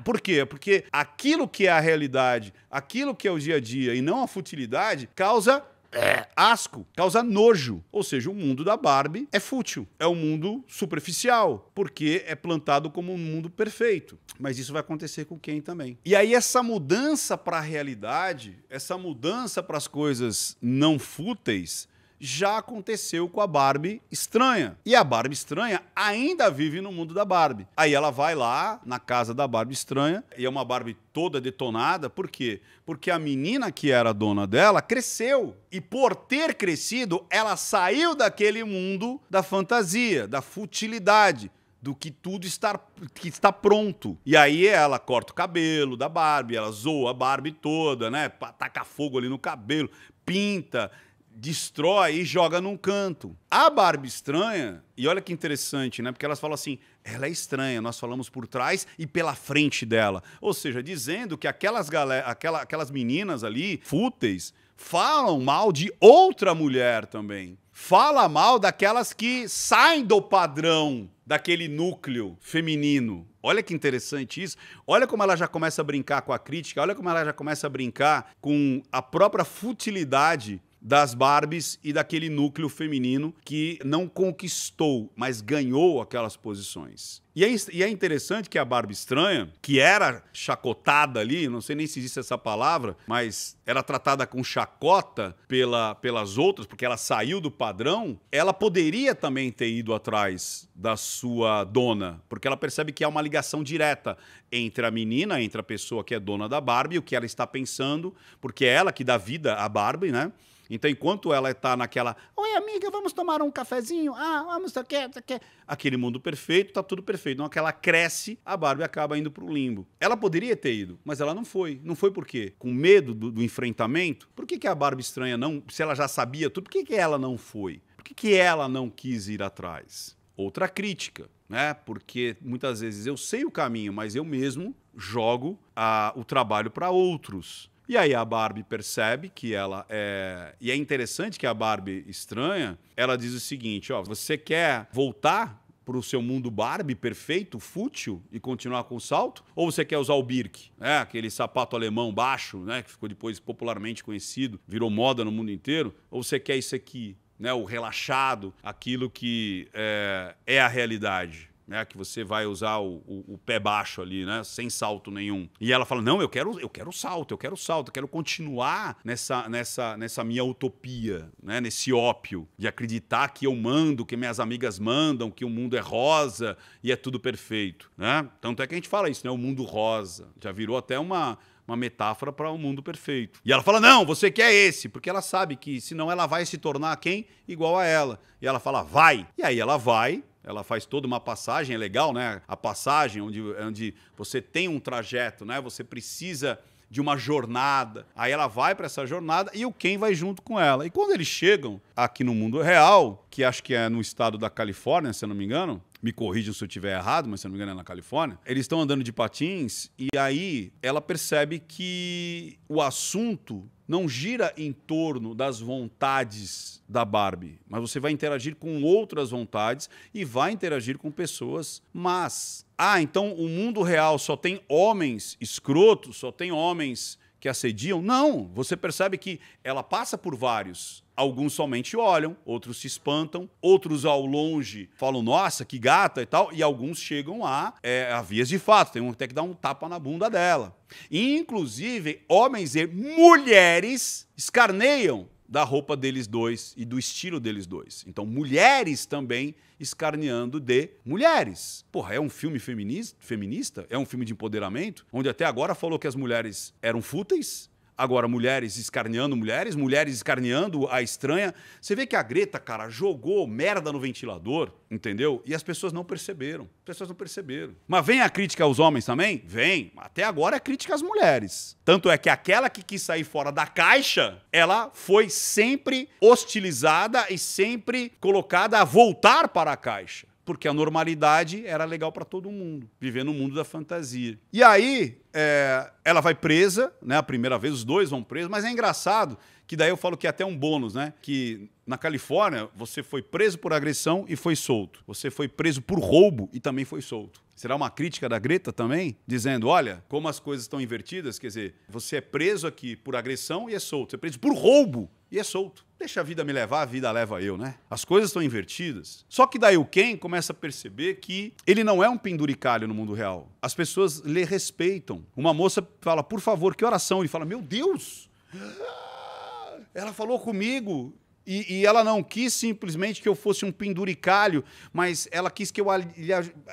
Por quê? Porque aquilo que é a realidade, aquilo que é o dia a dia e não a futilidade causa é, asco, causa nojo. Ou seja, o mundo da Barbie é fútil, é um mundo superficial, porque é plantado como um mundo perfeito. Mas isso vai acontecer com quem também. E aí essa mudança para a realidade, essa mudança para as coisas não fúteis, já aconteceu com a Barbie estranha. E a Barbie estranha ainda vive no mundo da Barbie. Aí ela vai lá na casa da Barbie estranha e é uma Barbie toda detonada, por quê? Porque a menina que era dona dela cresceu e por ter crescido, ela saiu daquele mundo da fantasia, da futilidade do que tudo estar, que está pronto. E aí ela corta o cabelo da Barbie, ela zoa a Barbie toda, né? Taca fogo ali no cabelo, pinta, destrói e joga num canto. A Barbie estranha, e olha que interessante, né? Porque elas falam assim: ela é estranha, nós falamos por trás e pela frente dela. Ou seja, dizendo que aquelas, galera, aquela, aquelas meninas ali, fúteis, falam mal de outra mulher também. Fala mal daquelas que saem do padrão daquele núcleo feminino. Olha que interessante isso. Olha como ela já começa a brincar com a crítica, olha como ela já começa a brincar com a própria futilidade das Barbies e daquele núcleo feminino que não conquistou, mas ganhou aquelas posições. E é, e é, interessante que a Barbie estranha, que era chacotada ali, não sei nem se existe essa palavra, mas era tratada com chacota pela, pelas outras, porque ela saiu do padrão, ela poderia também ter ido atrás da sua dona, porque ela percebe que há uma ligação direta entre a menina, entre a pessoa que é dona da Barbie, o que ela está pensando, porque é ela que dá vida à Barbie, né? Então, enquanto ela está naquela, oi amiga, vamos tomar um cafezinho, ah, vamos, tá quer, o quer. Aquele mundo perfeito, tá tudo perfeito. Então, aquela cresce, a Barbie acaba indo para o limbo. Ela poderia ter ido, mas ela não foi. Não foi por quê? Com medo do, do enfrentamento? Por que, que a Barbie estranha não, se ela já sabia tudo, por que, que ela não foi? Por que, que ela não quis ir atrás? Outra crítica, né? Porque muitas vezes eu sei o caminho, mas eu mesmo jogo a, ah, o trabalho para outros. E aí a Barbie percebe que ela é. E é interessante que a Barbie estranha, ela diz o seguinte: ó, você quer voltar para o seu mundo Barbie perfeito, fútil e continuar com o salto? Ou você quer usar o Birk, né? aquele sapato alemão baixo, né? que ficou depois popularmente conhecido, virou moda no mundo inteiro? Ou você quer isso aqui, né? o relaxado, aquilo que é, é a realidade? né? Que você vai usar o, o, o, pé baixo ali, né? Sem salto nenhum. E ela fala: não, eu quero, eu quero salto, eu quero salto, eu quero continuar nessa, nessa, nessa minha utopia, né? Nesse ópio de acreditar que eu mando, que minhas amigas mandam, que o mundo é rosa e é tudo perfeito, né? Tanto é que a gente fala isso, né? O mundo rosa já virou até uma uma metáfora para o um mundo perfeito. E ela fala: "Não, você quer esse", porque ela sabe que senão ela vai se tornar quem igual a ela. E ela fala: "Vai". E aí ela vai ela faz toda uma passagem, é legal, né? A passagem onde, onde você tem um trajeto, né? Você precisa de uma jornada. Aí ela vai para essa jornada e o Ken vai junto com ela. E quando eles chegam aqui no mundo real, que acho que é no estado da Califórnia, se eu não me engano, me corrijam se eu estiver errado, mas se eu não me engano é na Califórnia, eles estão andando de patins e aí ela percebe que o assunto não gira em torno das vontades da Barbie, mas você vai interagir com outras vontades e vai interagir com pessoas mas Ah, então o mundo real só tem homens escrotos, só tem homens que assediam? Não, você percebe que ela passa por vários Alguns somente olham, outros se espantam, outros ao longe falam, nossa, que gata e tal, e alguns chegam a, é, a vias de fato, tem um que que dar um tapa na bunda dela. E, inclusive, homens e mulheres escarneiam da roupa deles dois e do estilo deles dois. Então, mulheres também escarneando de mulheres. Porra, é um filme feminista? feminista? É um filme de empoderamento? Onde até agora falou que as mulheres eram fúteis? Agora, mulheres escarneando mulheres, mulheres escarneando a estranha. Você vê que a Greta, cara, jogou merda no ventilador, entendeu? E as pessoas não perceberam. As pessoas não perceberam. Mas vem a crítica aos homens também? Vem. Até agora é crítica às mulheres. Tanto é que aquela que quis sair fora da caixa, ela foi sempre hostilizada e sempre colocada a voltar para a caixa porque a normalidade era legal para todo mundo, viver no mundo da fantasia. E aí, é, ela vai presa, né? A primeira vez, os dois vão presos, mas é engraçado que daí eu falo que é até um bônus, né? Que na Califórnia, você foi preso por agressão e foi solto. Você foi preso por roubo e também foi solto. Será uma crítica da Greta também? Dizendo, olha, como as coisas estão invertidas, quer dizer, você é preso aqui por agressão e é solto. Você é preso por roubo e é solto. Deixa a vida me levar, a vida leva eu, né? As coisas estão invertidas. Só que daí o Ken começa a perceber que ele não é um penduricalho no mundo real. As pessoas lhe respeitam. Uma moça fala, por favor, que oração? Ele fala, meu Deus! Ah, ela falou comigo. E, e, ela não quis simplesmente que eu fosse um penduricalho, mas ela quis que eu lhe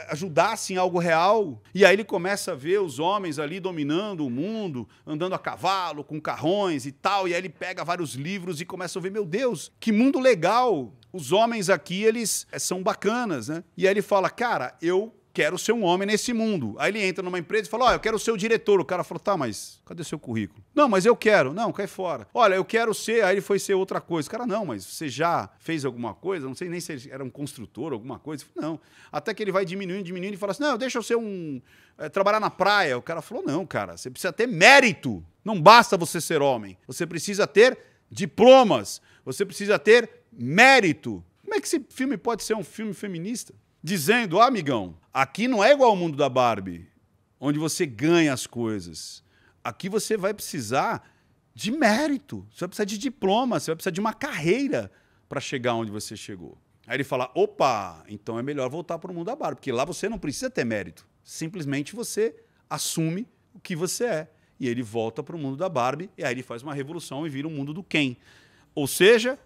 ajudasse em algo real. E aí ele começa a ver os homens ali dominando o mundo, andando a cavalo, com carrões e tal. E aí ele pega vários livros e começa a ver: meu Deus, que mundo legal! Os homens aqui, eles eh, são bacanas, né? E aí ele fala: cara, eu quero ser um homem nesse mundo. Aí ele entra numa empresa e fala: Ó, oh, eu quero ser o diretor. O cara falou: Tá, mas cadê seu currículo? Não, mas eu quero. Não, cai fora. Olha, eu quero ser. Aí ele foi ser outra coisa. O cara, não, mas você já fez alguma coisa? Não sei nem se ele era um construtor, alguma coisa. Falei, não. Até que ele vai diminuindo, diminuindo e fala assim: Não, deixa eu ser um. É, trabalhar na praia. O cara falou: Não, cara, você precisa ter mérito. Não basta você ser homem. Você precisa ter diplomas. Você precisa ter mérito. Como é que esse filme pode ser um filme feminista? dizendo: ah, amigão, aqui não é igual ao mundo da Barbie, onde você ganha as coisas. Aqui você vai precisar de mérito, você vai precisar de diploma, você vai precisar de uma carreira para chegar onde você chegou. Aí ele fala: opa, então é melhor voltar para o mundo da Barbie, porque lá você não precisa ter mérito, simplesmente você assume o que você é. E ele volta para o mundo da Barbie, e aí ele faz uma revolução e vira o um mundo do quem. Ou seja,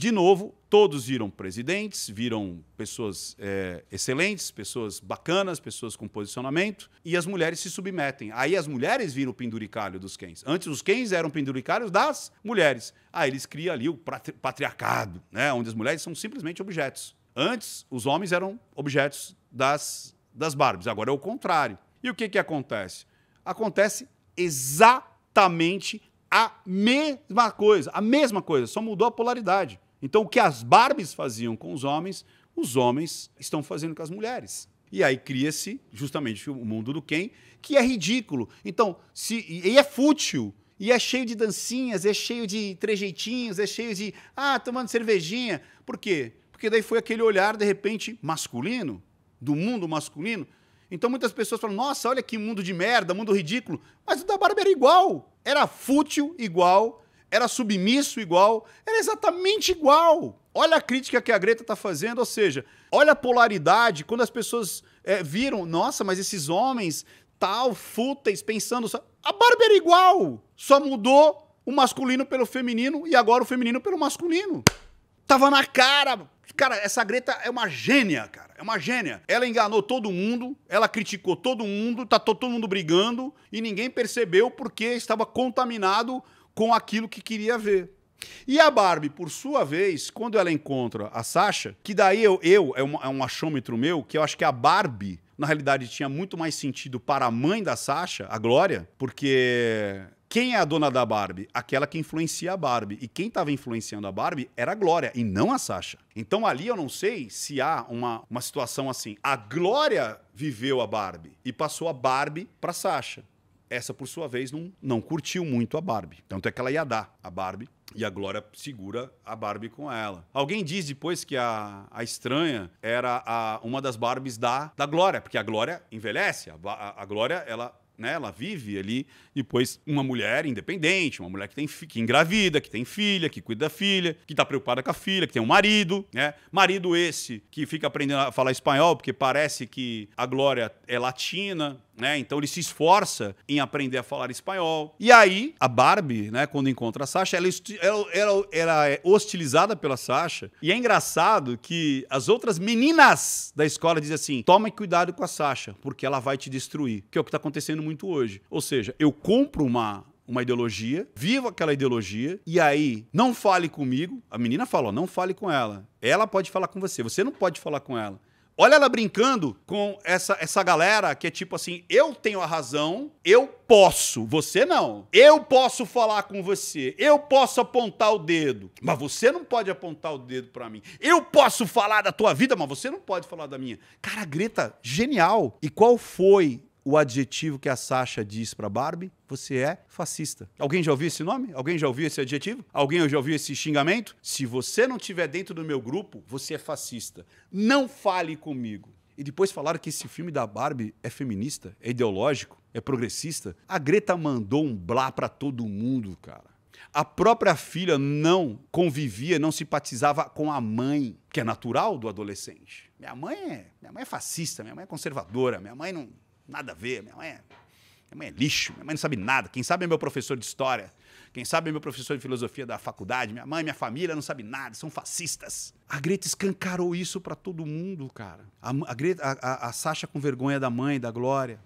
de novo, todos viram presidentes, viram pessoas é, excelentes, pessoas bacanas, pessoas com posicionamento, e as mulheres se submetem. Aí as mulheres viram o penduricalho dos cães. Antes os cães eram penduricalhos das mulheres. Aí eles criam ali o patriarcado, né, onde as mulheres são simplesmente objetos. Antes os homens eram objetos das, das Barbies, agora é o contrário. E o que, que acontece? Acontece exatamente a mesma coisa, a mesma coisa, só mudou a polaridade. Então, o que as Barbies faziam com os homens, os homens estão fazendo com as mulheres. E aí cria-se justamente o mundo do quem, que é ridículo. Então, se, e é fútil. E é cheio de dancinhas, é cheio de trejeitinhos, é cheio de. Ah, tomando cervejinha. Por quê? Porque daí foi aquele olhar, de repente, masculino, do mundo masculino. Então muitas pessoas falam: nossa, olha que mundo de merda, mundo ridículo. Mas o da Barbie era igual. Era fútil, igual era submisso igual, era exatamente igual. Olha a crítica que a Greta está fazendo, ou seja, olha a polaridade quando as pessoas é, viram, nossa, mas esses homens tal, fúteis, pensando só. A Barbie era igual, só mudou o masculino pelo feminino e agora o feminino pelo masculino. Tava na cara. Cara, essa Greta é uma gênia, cara. É uma gênia. Ela enganou todo mundo, ela criticou todo mundo, tá todo mundo brigando e ninguém percebeu porque estava contaminado com aquilo que queria ver. E a Barbie, por sua vez, quando ela encontra a Sasha, que daí eu, eu é, um, é um achômetro meu, que eu acho que a Barbie, na realidade, tinha muito mais sentido para a mãe da Sasha, a Glória, porque quem é a dona da Barbie? Aquela que influencia a Barbie. E quem estava influenciando a Barbie era a Glória e não a Sasha. Então ali eu não sei se há uma, uma situação assim. A Glória viveu a Barbie e passou a Barbie para Sasha. Essa, por sua vez, não, não curtiu muito a Barbie. Tanto é que ela ia dar a Barbie e a Glória segura a Barbie com ela. Alguém diz depois que a, a estranha era a, uma das Barbies da, da Glória, porque a Glória envelhece. A, a, a Glória, ela né, ela vive ali depois uma mulher independente, uma mulher que tem que engravida, que tem filha, que cuida da filha, que está preocupada com a filha, que tem um marido, né? Marido esse que fica aprendendo a falar espanhol porque parece que a Glória é latina, né? Então ele se esforça em aprender a falar espanhol. E aí, a Barbie, né, quando encontra a Sasha, ela, ela, ela, é hostilizada pela Sasha. E é engraçado que as outras meninas da escola dizem assim: tome cuidado com a Sasha, porque ela vai te destruir. Que é o que está acontecendo muito hoje. Ou seja, eu compro uma uma ideologia, viva aquela ideologia, e aí, não fale comigo. A menina falou, não fale com ela. Ela pode falar com você, você não pode falar com ela. Olha ela brincando com essa, essa galera que é tipo assim: eu tenho a razão, eu posso, você não. Eu posso falar com você, eu posso apontar o dedo, mas você não pode apontar o dedo para mim. Eu posso falar da tua vida, mas você não pode falar da minha. Cara, Greta, genial. E qual foi o adjetivo que a Sasha diz para Barbie, você é fascista. Alguém já ouviu esse nome? Alguém já ouviu esse adjetivo? Alguém já ouviu esse xingamento? Se você não estiver dentro do meu grupo, você é fascista. Não fale comigo. E depois falaram que esse filme da Barbie é feminista, é ideológico, é progressista. A Greta mandou um blá para todo mundo, cara. A própria filha não convivia, não simpatizava com a mãe, que é natural do adolescente. Minha mãe é, minha mãe é fascista, minha mãe é conservadora, minha mãe não Nada a ver, minha mãe, é, minha mãe é lixo, minha mãe não sabe nada. Quem sabe é meu professor de história, quem sabe é meu professor de filosofia da faculdade, minha mãe, minha família não sabe nada, são fascistas. A Greta escancarou isso para todo mundo, cara. A, a, Greta, a, a Sasha com vergonha da mãe, da Glória.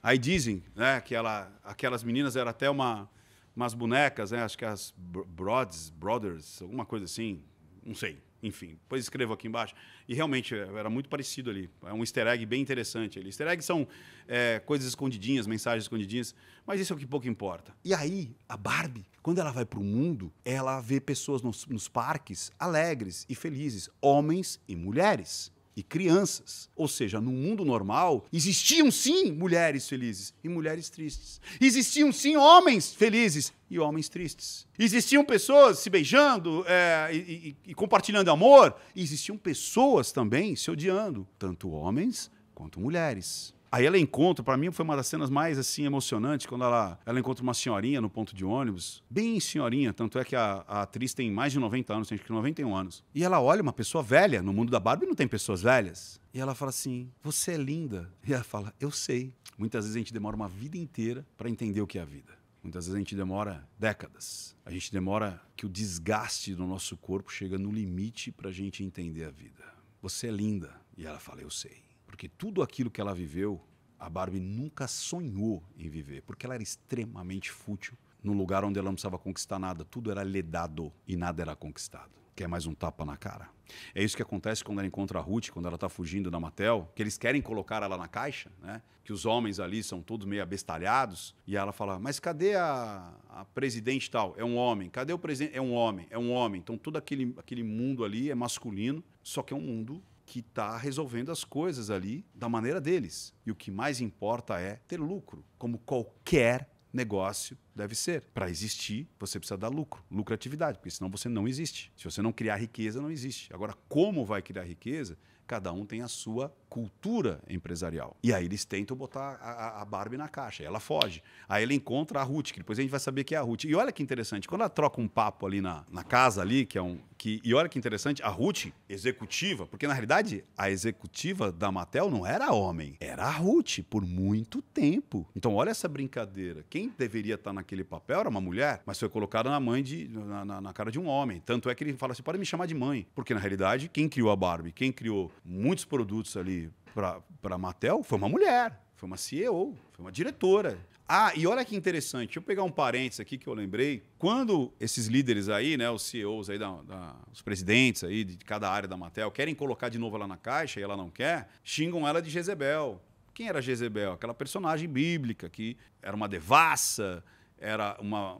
Aí dizem né, que ela, aquelas meninas eram até uma, umas bonecas, né, acho que as Broads, Brothers, alguma coisa assim, não sei enfim, depois escrevo aqui embaixo. E realmente é, era muito parecido ali. É um easter egg bem interessante ali. Easter eggs são é, coisas escondidinhas, mensagens escondidinhas, mas isso é o que pouco importa. E aí, a Barbie, quando ela vai para o mundo, ela vê pessoas nos, nos parques alegres e felizes, homens e mulheres e crianças. Ou seja, no mundo normal, existiam sim mulheres felizes e mulheres tristes. Existiam sim homens felizes e homens tristes. Existiam pessoas se beijando é, e, e, e compartilhando amor. E existiam pessoas também se odiando, tanto homens quanto mulheres. Aí ela encontra, para mim foi uma das cenas mais assim emocionantes, quando ela, ela encontra uma senhorinha no ponto de ônibus, bem senhorinha, tanto é que a, a atriz tem mais de 90 anos, tem acho que 91 anos. E ela olha uma pessoa velha, no mundo da Barbie não tem pessoas velhas. E ela fala assim: "Você é linda". E ela fala: "Eu sei". Muitas vezes a gente demora uma vida inteira para entender o que é a vida. Muitas vezes a gente demora décadas. A gente demora que o desgaste do nosso corpo chega no limite para a gente entender a vida. Você é linda. E ela fala: "Eu sei". Porque tudo aquilo que ela viveu, a Barbie nunca sonhou em viver, porque ela era extremamente fútil no lugar onde ela não precisava conquistar nada. Tudo era ledado e nada era conquistado. Quer mais um tapa na cara? É isso que acontece quando ela encontra a Ruth, quando ela está fugindo da Matel, que eles querem colocar ela na caixa, né? que os homens ali são todos meio abestalhados, e ela fala, mas cadê a, a presidente tal? É um homem. Cadê o presidente? É um homem, é um homem. Então todo aquele, aquele mundo ali é masculino, só que é um mundo que está resolvendo as coisas ali da maneira deles. E o que mais importa é ter lucro, como qualquer negócio deve ser. Para existir, você precisa dar lucro, lucratividade, porque senão você não existe. Se você não criar riqueza, não existe. Agora, como vai criar riqueza? Cada um tem a sua cultura empresarial. E aí eles tentam botar a, a Barbie na caixa, ela foge. Aí ela encontra a Ruth, que depois a gente vai saber que é a Ruth. E olha que interessante, quando ela troca um papo ali na, na casa ali, que é um que e olha que interessante, a Ruth executiva, porque na realidade a executiva da Matel não era homem, era a Ruth por muito tempo. Então olha essa brincadeira. Quem deveria estar naquele papel era uma mulher, mas foi colocada na mãe de na, na, na cara de um homem. Tanto é que ele fala assim, pode me chamar de mãe, porque na realidade quem criou a Barbie, quem criou muitos produtos ali para a Mattel foi uma mulher, foi uma CEO, foi uma diretora. Ah, e olha que interessante, deixa eu pegar um parênteses aqui que eu lembrei. Quando esses líderes aí, né, os CEOs aí, da, da, os presidentes aí de cada área da Mattel, querem colocar de novo ela na caixa e ela não quer, xingam ela de Jezebel. Quem era Jezebel? Aquela personagem bíblica que era uma devassa, era uma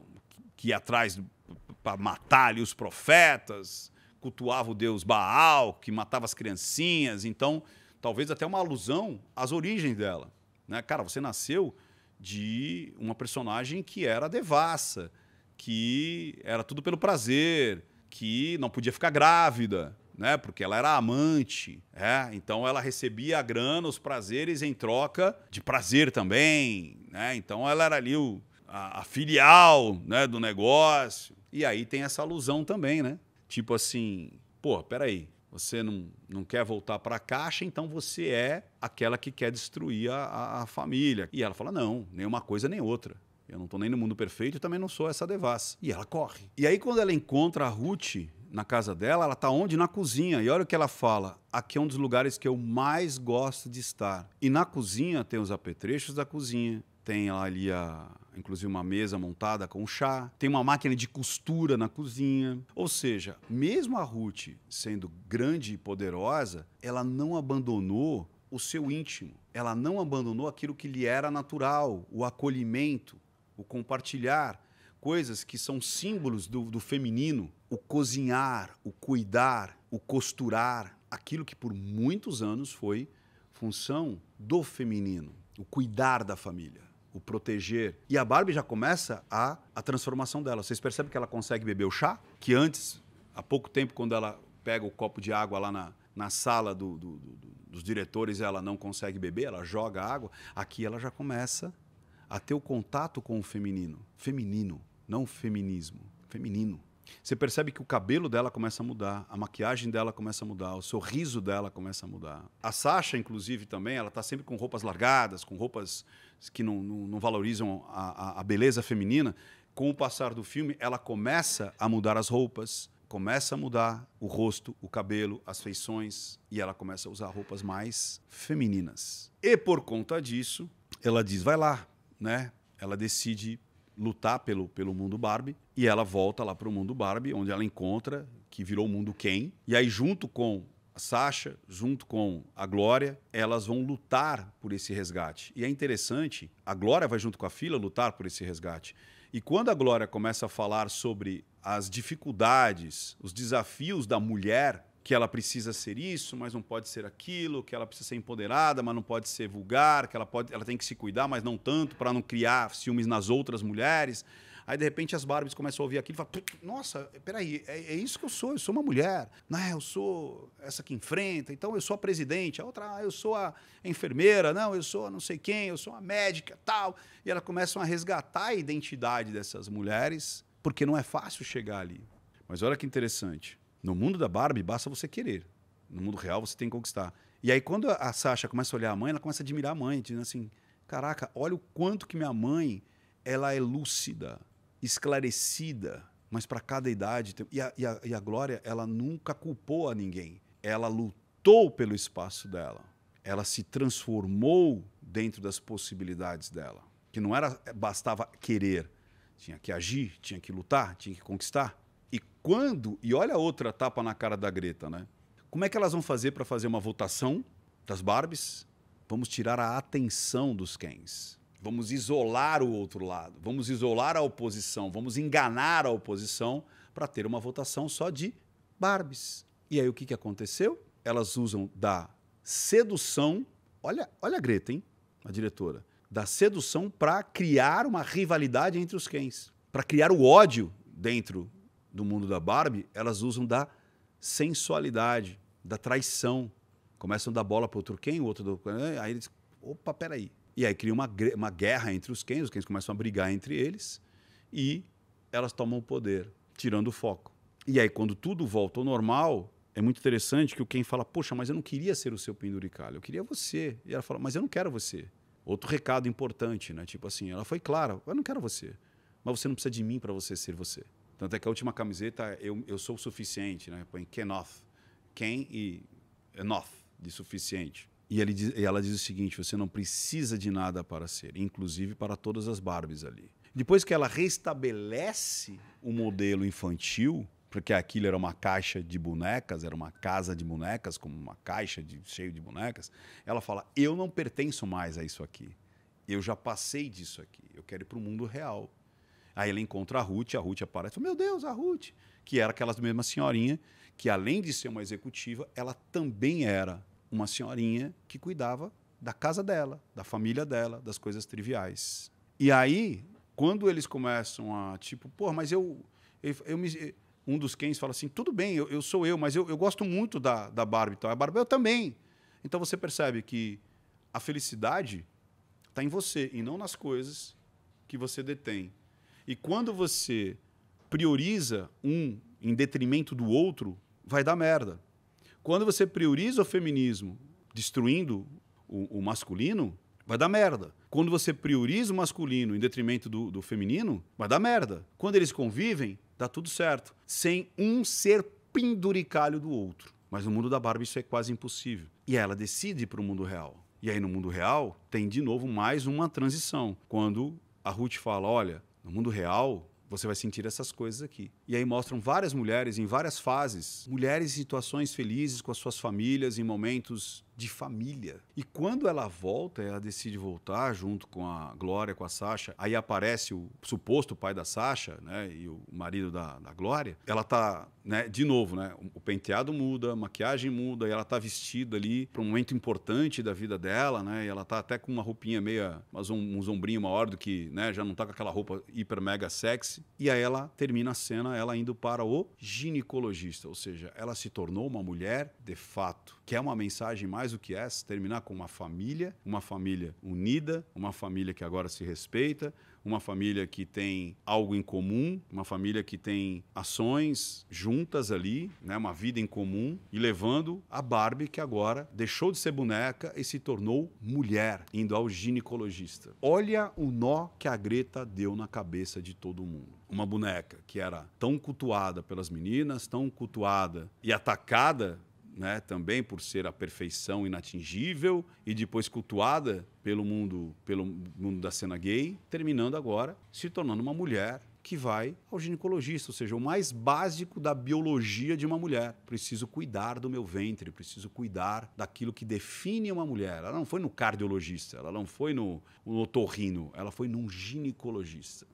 que ia atrás para matar ali os profetas, cultuava o deus Baal, que matava as criancinhas. Então, talvez até uma alusão às origens dela. Né? Cara, você nasceu de uma personagem que era devassa, que era tudo pelo prazer, que não podia ficar grávida, né? Porque ela era amante, é? Então ela recebia a grana, os prazeres em troca de prazer também, né? Então ela era ali o, a, a, filial, né, do negócio. E aí tem essa alusão também, né? Tipo assim, pô, peraí, você não, não quer voltar para a caixa, então você é aquela que quer destruir a, a família. E ela fala: não, nem uma coisa nem outra. Eu não estou nem no mundo perfeito e também não sou essa devassa. E ela corre. E aí, quando ela encontra a Ruth na casa dela, ela está onde? Na cozinha. E olha o que ela fala: aqui é um dos lugares que eu mais gosto de estar. E na cozinha tem os apetrechos da cozinha, tem ali a, inclusive uma mesa montada com chá, tem uma máquina de costura na cozinha. Ou seja, mesmo a Ruth sendo grande e poderosa, ela não abandonou o seu íntimo. Ela não abandonou aquilo que lhe era natural, o acolhimento, o compartilhar, coisas que são símbolos do, do feminino, o cozinhar, o cuidar, o costurar, aquilo que por muitos anos foi função do feminino, o cuidar da família o proteger. E a Barbie já começa a, a transformação dela. Vocês percebem que ela consegue beber o chá? Que antes, há pouco tempo, quando ela pega o copo de água lá na, na sala do, do, do, dos diretores, ela não consegue beber, ela joga água. Aqui ela já começa a ter o contato com o feminino. Feminino, não feminismo. Feminino. Você percebe que o cabelo dela começa a mudar, a maquiagem dela começa a mudar, o sorriso dela começa a mudar. A Sasha, inclusive, também, ela está sempre com roupas largadas, com roupas que não, não, não valorizam a, a beleza feminina. Com o passar do filme, ela começa a mudar as roupas, começa a mudar o rosto, o cabelo, as feições, e ela começa a usar roupas mais femininas. E por conta disso, ela diz: vai lá, né? Ela decide lutar pelo, pelo mundo Barbie e ela volta lá para o mundo Barbie, onde ela encontra que virou o mundo Ken. E aí, junto com a Sasha, junto com a Glória, elas vão lutar por esse resgate. E é interessante, a Glória vai junto com a Fila lutar por esse resgate. E quando a Glória começa a falar sobre as dificuldades, os desafios da mulher que ela precisa ser isso, mas não pode ser aquilo, que ela precisa ser empoderada, mas não pode ser vulgar, que ela, pode, ela tem que se cuidar, mas não tanto, para não criar ciúmes nas outras mulheres. Aí, de repente, as Barbies começam a ouvir aquilo e falam: Nossa, peraí, é, é isso que eu sou, eu sou uma mulher. Não, né? eu sou essa que enfrenta, então eu sou a presidente. A outra, ah, eu sou a enfermeira, não, eu sou não sei quem, eu sou a médica, tal. E elas começam a resgatar a identidade dessas mulheres, porque não é fácil chegar ali. Mas olha que interessante. No mundo da Barbie, basta você querer. No mundo real, você tem que conquistar. E aí, quando a Sasha começa a olhar a mãe, ela começa a admirar a mãe, dizendo assim: caraca, olha o quanto que minha mãe ela é lúcida, esclarecida, mas para cada idade. E a, e, a, e a Glória, ela nunca culpou a ninguém. Ela lutou pelo espaço dela. Ela se transformou dentro das possibilidades dela. Que não era bastava querer, tinha que agir, tinha que lutar, tinha que conquistar. E quando, e olha a outra tapa na cara da Greta, né? Como é que elas vão fazer para fazer uma votação das Barbies? Vamos tirar a atenção dos Kens. Vamos isolar o outro lado, vamos isolar a oposição, vamos enganar a oposição para ter uma votação só de Barbies. E aí o que, que aconteceu? Elas usam da sedução, olha, olha a Greta, hein? A diretora, da sedução para criar uma rivalidade entre os Kens, para criar o ódio dentro do mundo da Barbie, elas usam da sensualidade, da traição. Começam a dar bola para outro quem, o outro do. Aí eles. Opa, peraí. E aí cria uma, uma guerra entre os Kens, os Kens começam a brigar entre eles e elas tomam o poder, tirando o foco. E aí, quando tudo volta ao normal, é muito interessante que o Ken fala: Poxa, mas eu não queria ser o seu penduricalho, eu queria você. E ela fala: Mas eu não quero você. Outro recado importante, né? Tipo assim, ela foi clara: Eu não quero você, mas você não precisa de mim para você ser você. Tanto é que a última camiseta, eu, eu sou o suficiente, né? Põe Kenoth. Ken e enough, de suficiente. E, diz, e ela diz o seguinte: você não precisa de nada para ser, inclusive para todas as Barbies ali. Depois que ela restabelece o modelo infantil, porque aquilo era uma caixa de bonecas, era uma casa de bonecas, como uma caixa de, de bonecas, ela fala: Eu não pertenço mais a isso aqui. Eu já passei disso aqui. Eu quero ir para o mundo real. Aí ela encontra a Ruth, a Ruth aparece e fala: Meu Deus, a Ruth! Que era aquela mesma senhorinha que, além de ser uma executiva, ela também era uma senhorinha que cuidava da casa dela, da família dela, das coisas triviais. E aí, quando eles começam a, tipo, pô, mas eu. eu, eu me, um dos Kens fala assim: tudo bem, eu, eu sou eu, mas eu, eu, gosto muito da, da Barbie. Então, a Barbie eu também. Então você percebe que a felicidade está em você e não nas coisas que você detém. E quando você prioriza um em detrimento do outro, vai dar merda. Quando você prioriza o feminismo destruindo o, o masculino, vai dar merda. Quando você prioriza o masculino em detrimento do, do feminino, vai dar merda. Quando eles convivem, dá tudo certo. Sem um ser penduricalho do outro. Mas no mundo da Barbie isso é quase impossível. E ela decide para o mundo real. E aí no mundo real tem de novo mais uma transição. Quando a Ruth fala: olha, no mundo real, você vai sentir essas coisas aqui. E aí mostram várias mulheres em várias fases, mulheres em situações felizes com as suas famílias, em momentos de família. E quando ela volta, ela decide voltar junto com a Glória, com a Sasha. Aí aparece o suposto pai da Sasha, né? E o marido da, da Glória. Ela tá, né? De novo, né? O penteado muda, a maquiagem muda, e ela tá vestida ali para um momento importante da vida dela, né? E ela tá até com uma roupinha meia, mas um, um, sombrinho maior do que, né? Já não tá com aquela roupa hiper mega sexy. E aí ela termina a cena ela indo para o ginecologista, ou seja, ela se tornou uma mulher de fato. Que é uma mensagem mais do que essa, terminar com uma família, uma família unida, uma família que agora se respeita, uma família que tem algo em comum, uma família que tem ações juntas ali, né, uma vida em comum, e levando a Barbie, que agora deixou de ser boneca e se tornou mulher, indo ao ginecologista. Olha o nó que a Greta deu na cabeça de todo mundo uma boneca que era tão cultuada pelas meninas, tão cultuada e atacada né, também por ser a perfeição inatingível e depois cultuada pelo mundo, pelo mundo da cena gay, terminando agora se tornando uma mulher que vai ao ginecologista, ou seja, o mais básico da biologia de uma mulher. Preciso cuidar do meu ventre, preciso cuidar daquilo que define uma mulher. Ela não foi no cardiologista, ela não foi no, no otorrino, ela foi num ginecologista.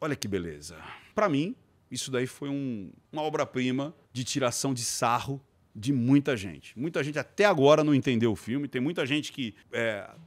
Olha que beleza. Para mim, isso daí foi um, uma obra-prima de tiração de sarro de muita gente. Muita gente até agora não entendeu o filme. Tem muita gente que está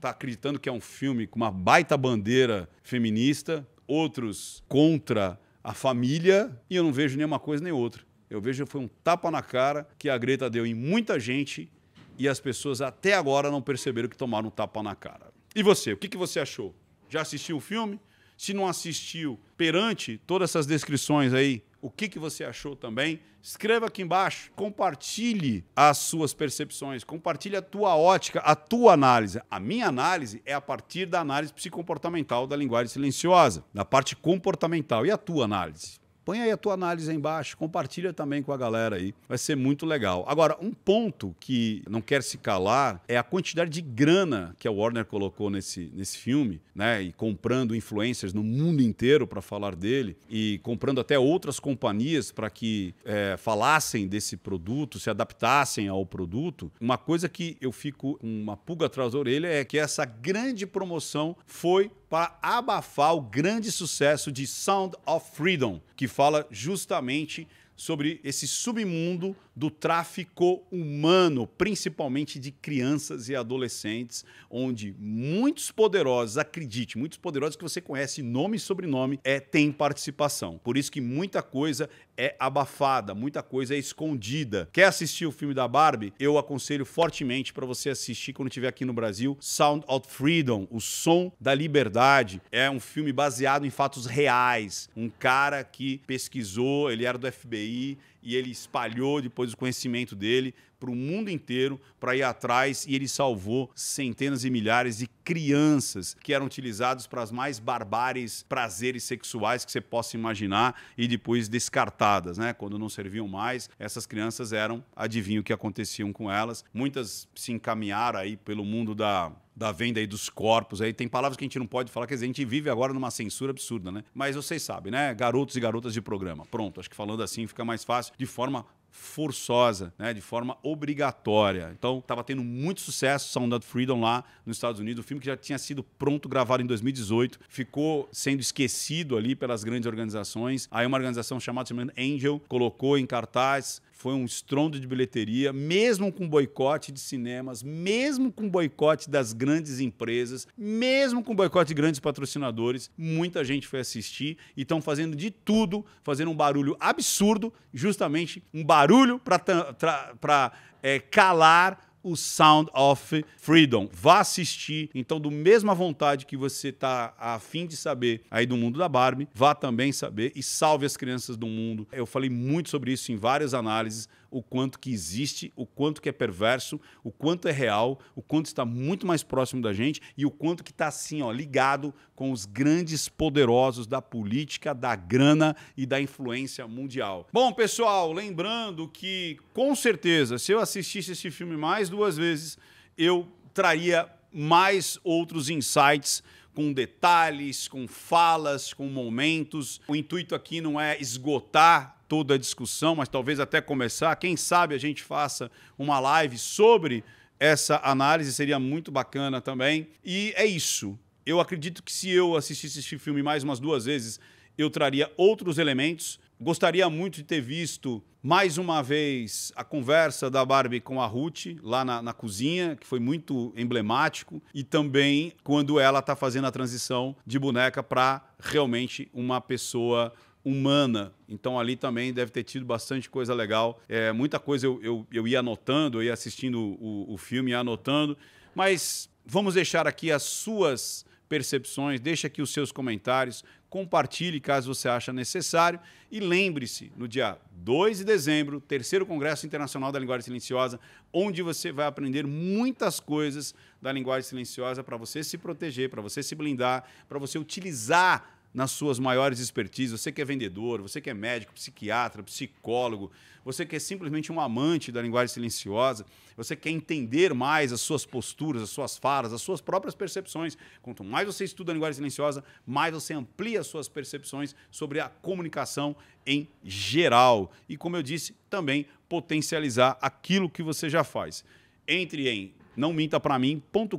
é, acreditando que é um filme com uma baita bandeira feminista, outros contra a família, e eu não vejo nenhuma coisa nem outra. Eu vejo que foi um tapa na cara que a Greta deu em muita gente e as pessoas até agora não perceberam que tomaram um tapa na cara. E você, o que, que você achou? Já assistiu o filme? Se não assistiu, perante todas essas descrições aí, o que, que você achou também. Escreva aqui embaixo, compartilhe as suas percepções, compartilhe a tua ótica, a tua análise. A minha análise é a partir da análise psicomportamental da linguagem silenciosa, da parte comportamental. E a tua análise? Põe aí a tua análise aí embaixo, compartilha também com a galera aí. Vai ser muito legal. Agora, um ponto que não quer se calar é a quantidade de grana que a Warner colocou nesse, nesse filme, né? E comprando influencers no mundo inteiro para falar dele e comprando até outras companhias para que é, falassem desse produto, se adaptassem ao produto. Uma coisa que eu fico com uma pulga atrás da orelha é que essa grande promoção foi para abafar o grande sucesso de Sound of Freedom, que fala justamente sobre esse submundo do tráfico humano, principalmente de crianças e adolescentes, onde muitos poderosos, acredite, muitos poderosos que você conhece nome e sobrenome, é, têm participação. Por isso que muita coisa é abafada, muita coisa é escondida. Quer assistir o filme da Barbie? Eu aconselho fortemente para você assistir quando estiver aqui no Brasil, Sound of Freedom, O Som da Liberdade. É um filme baseado em fatos reais. Um cara que pesquisou, ele era do FBI, e ele espalhou depois o conhecimento dele para o mundo inteiro para ir atrás e ele salvou centenas e milhares de crianças que eram utilizados para as mais barbáries prazeres sexuais que você possa imaginar e depois descartadas, né? Quando não serviam mais, essas crianças eram, adivinha o que aconteciam com elas? Muitas se encaminharam aí pelo mundo da da venda aí dos corpos. Aí tem palavras que a gente não pode falar, quer dizer, a gente vive agora numa censura absurda, né? Mas vocês sabem, né? Garotos e garotas de programa. Pronto, acho que falando assim fica mais fácil, de forma forçosa, né, de forma obrigatória. Então, estava tendo muito sucesso Sound of Freedom lá nos Estados Unidos, um filme que já tinha sido pronto, gravado em 2018, ficou sendo esquecido ali pelas grandes organizações. Aí uma organização chamada Angel colocou em cartaz foi um estrondo de bilheteria, mesmo com boicote de cinemas, mesmo com boicote das grandes empresas, mesmo com boicote de grandes patrocinadores, muita gente foi assistir e estão fazendo de tudo, fazendo um barulho absurdo, justamente um barulho para é, calar o Sound of Freedom. Vá assistir. Então, do mesma vontade que você tá afim de saber aí do mundo da Barbie, vá também saber e salve as crianças do mundo. Eu falei muito sobre isso em várias análises o quanto que existe, o quanto que é perverso, o quanto é real, o quanto está muito mais próximo da gente e o quanto que está assim, ó, ligado com os grandes poderosos da política, da grana e da influência mundial. Bom, pessoal, lembrando que com certeza, se eu assistisse esse filme mais duas vezes, eu traria mais outros insights com detalhes, com falas, com momentos. O intuito aqui não é esgotar toda a discussão, mas talvez até começar. Quem sabe a gente faça uma live sobre essa análise, seria muito bacana também. E é isso. Eu acredito que se eu assistisse esse filme mais umas duas vezes, eu traria outros elementos. Gostaria muito de ter visto mais uma vez a conversa da Barbie com a Ruth lá na, na cozinha, que foi muito emblemático, e também quando ela está fazendo a transição de boneca para realmente uma pessoa humana. Então ali também deve ter tido bastante coisa legal. É, muita coisa eu, eu, eu ia anotando, eu ia assistindo o, o filme, ia anotando. Mas vamos deixar aqui as suas percepções, deixa aqui os seus comentários, compartilhe caso você acha necessário e lembre-se, no dia 2 de dezembro, terceiro Congresso Internacional da Linguagem Silenciosa, onde você vai aprender muitas coisas da linguagem silenciosa para você se proteger, para você se blindar, para você utilizar nas suas maiores expertises. Você que é vendedor, você que é médico, psiquiatra, psicólogo, você que é simplesmente um amante da linguagem silenciosa, você quer entender mais as suas posturas, as suas falas, as suas próprias percepções. Quanto mais você estuda a linguagem silenciosa, mais você amplia as suas percepções sobre a comunicação em geral. E como eu disse, também potencializar aquilo que você já faz. Entre em não minta para mim.com.br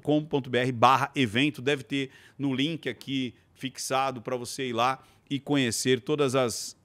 barra evento, deve ter no link aqui fixado para você ir lá e conhecer todos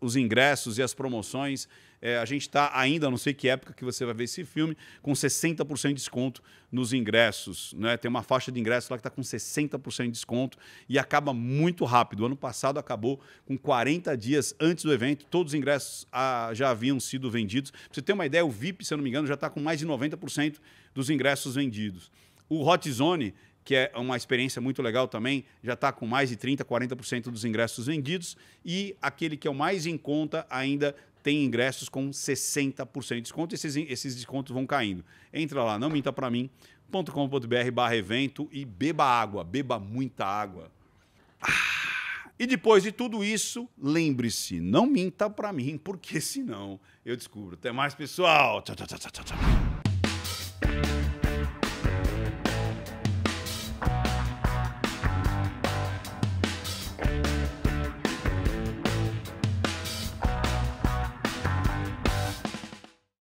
os ingressos e as promoções. É, a gente está ainda, não sei que época que você vai ver esse filme, com 60% de desconto nos ingressos. Né? Tem uma faixa de ingressos lá que está com 60% de desconto e acaba muito rápido. O ano passado acabou com 40 dias antes do evento, todos os ingressos ah, já haviam sido vendidos. Pra você ter uma ideia, o VIP, se eu não me engano, já está com mais de 90% dos ingressos vendidos. O Hot Zone que é uma experiência muito legal também, já está com mais de 30%, 40% dos ingressos vendidos. E aquele que é o mais em conta ainda tem ingressos com 60% de desconto. Esses, esses descontos vão caindo. Entra lá, não minta para mim.com.br barra evento e beba água, beba muita água. Ah, e depois de tudo isso, lembre-se, não minta para mim, porque senão eu descubro. Até mais, pessoal. Tchau, tchau, tchau, tchau, tchau.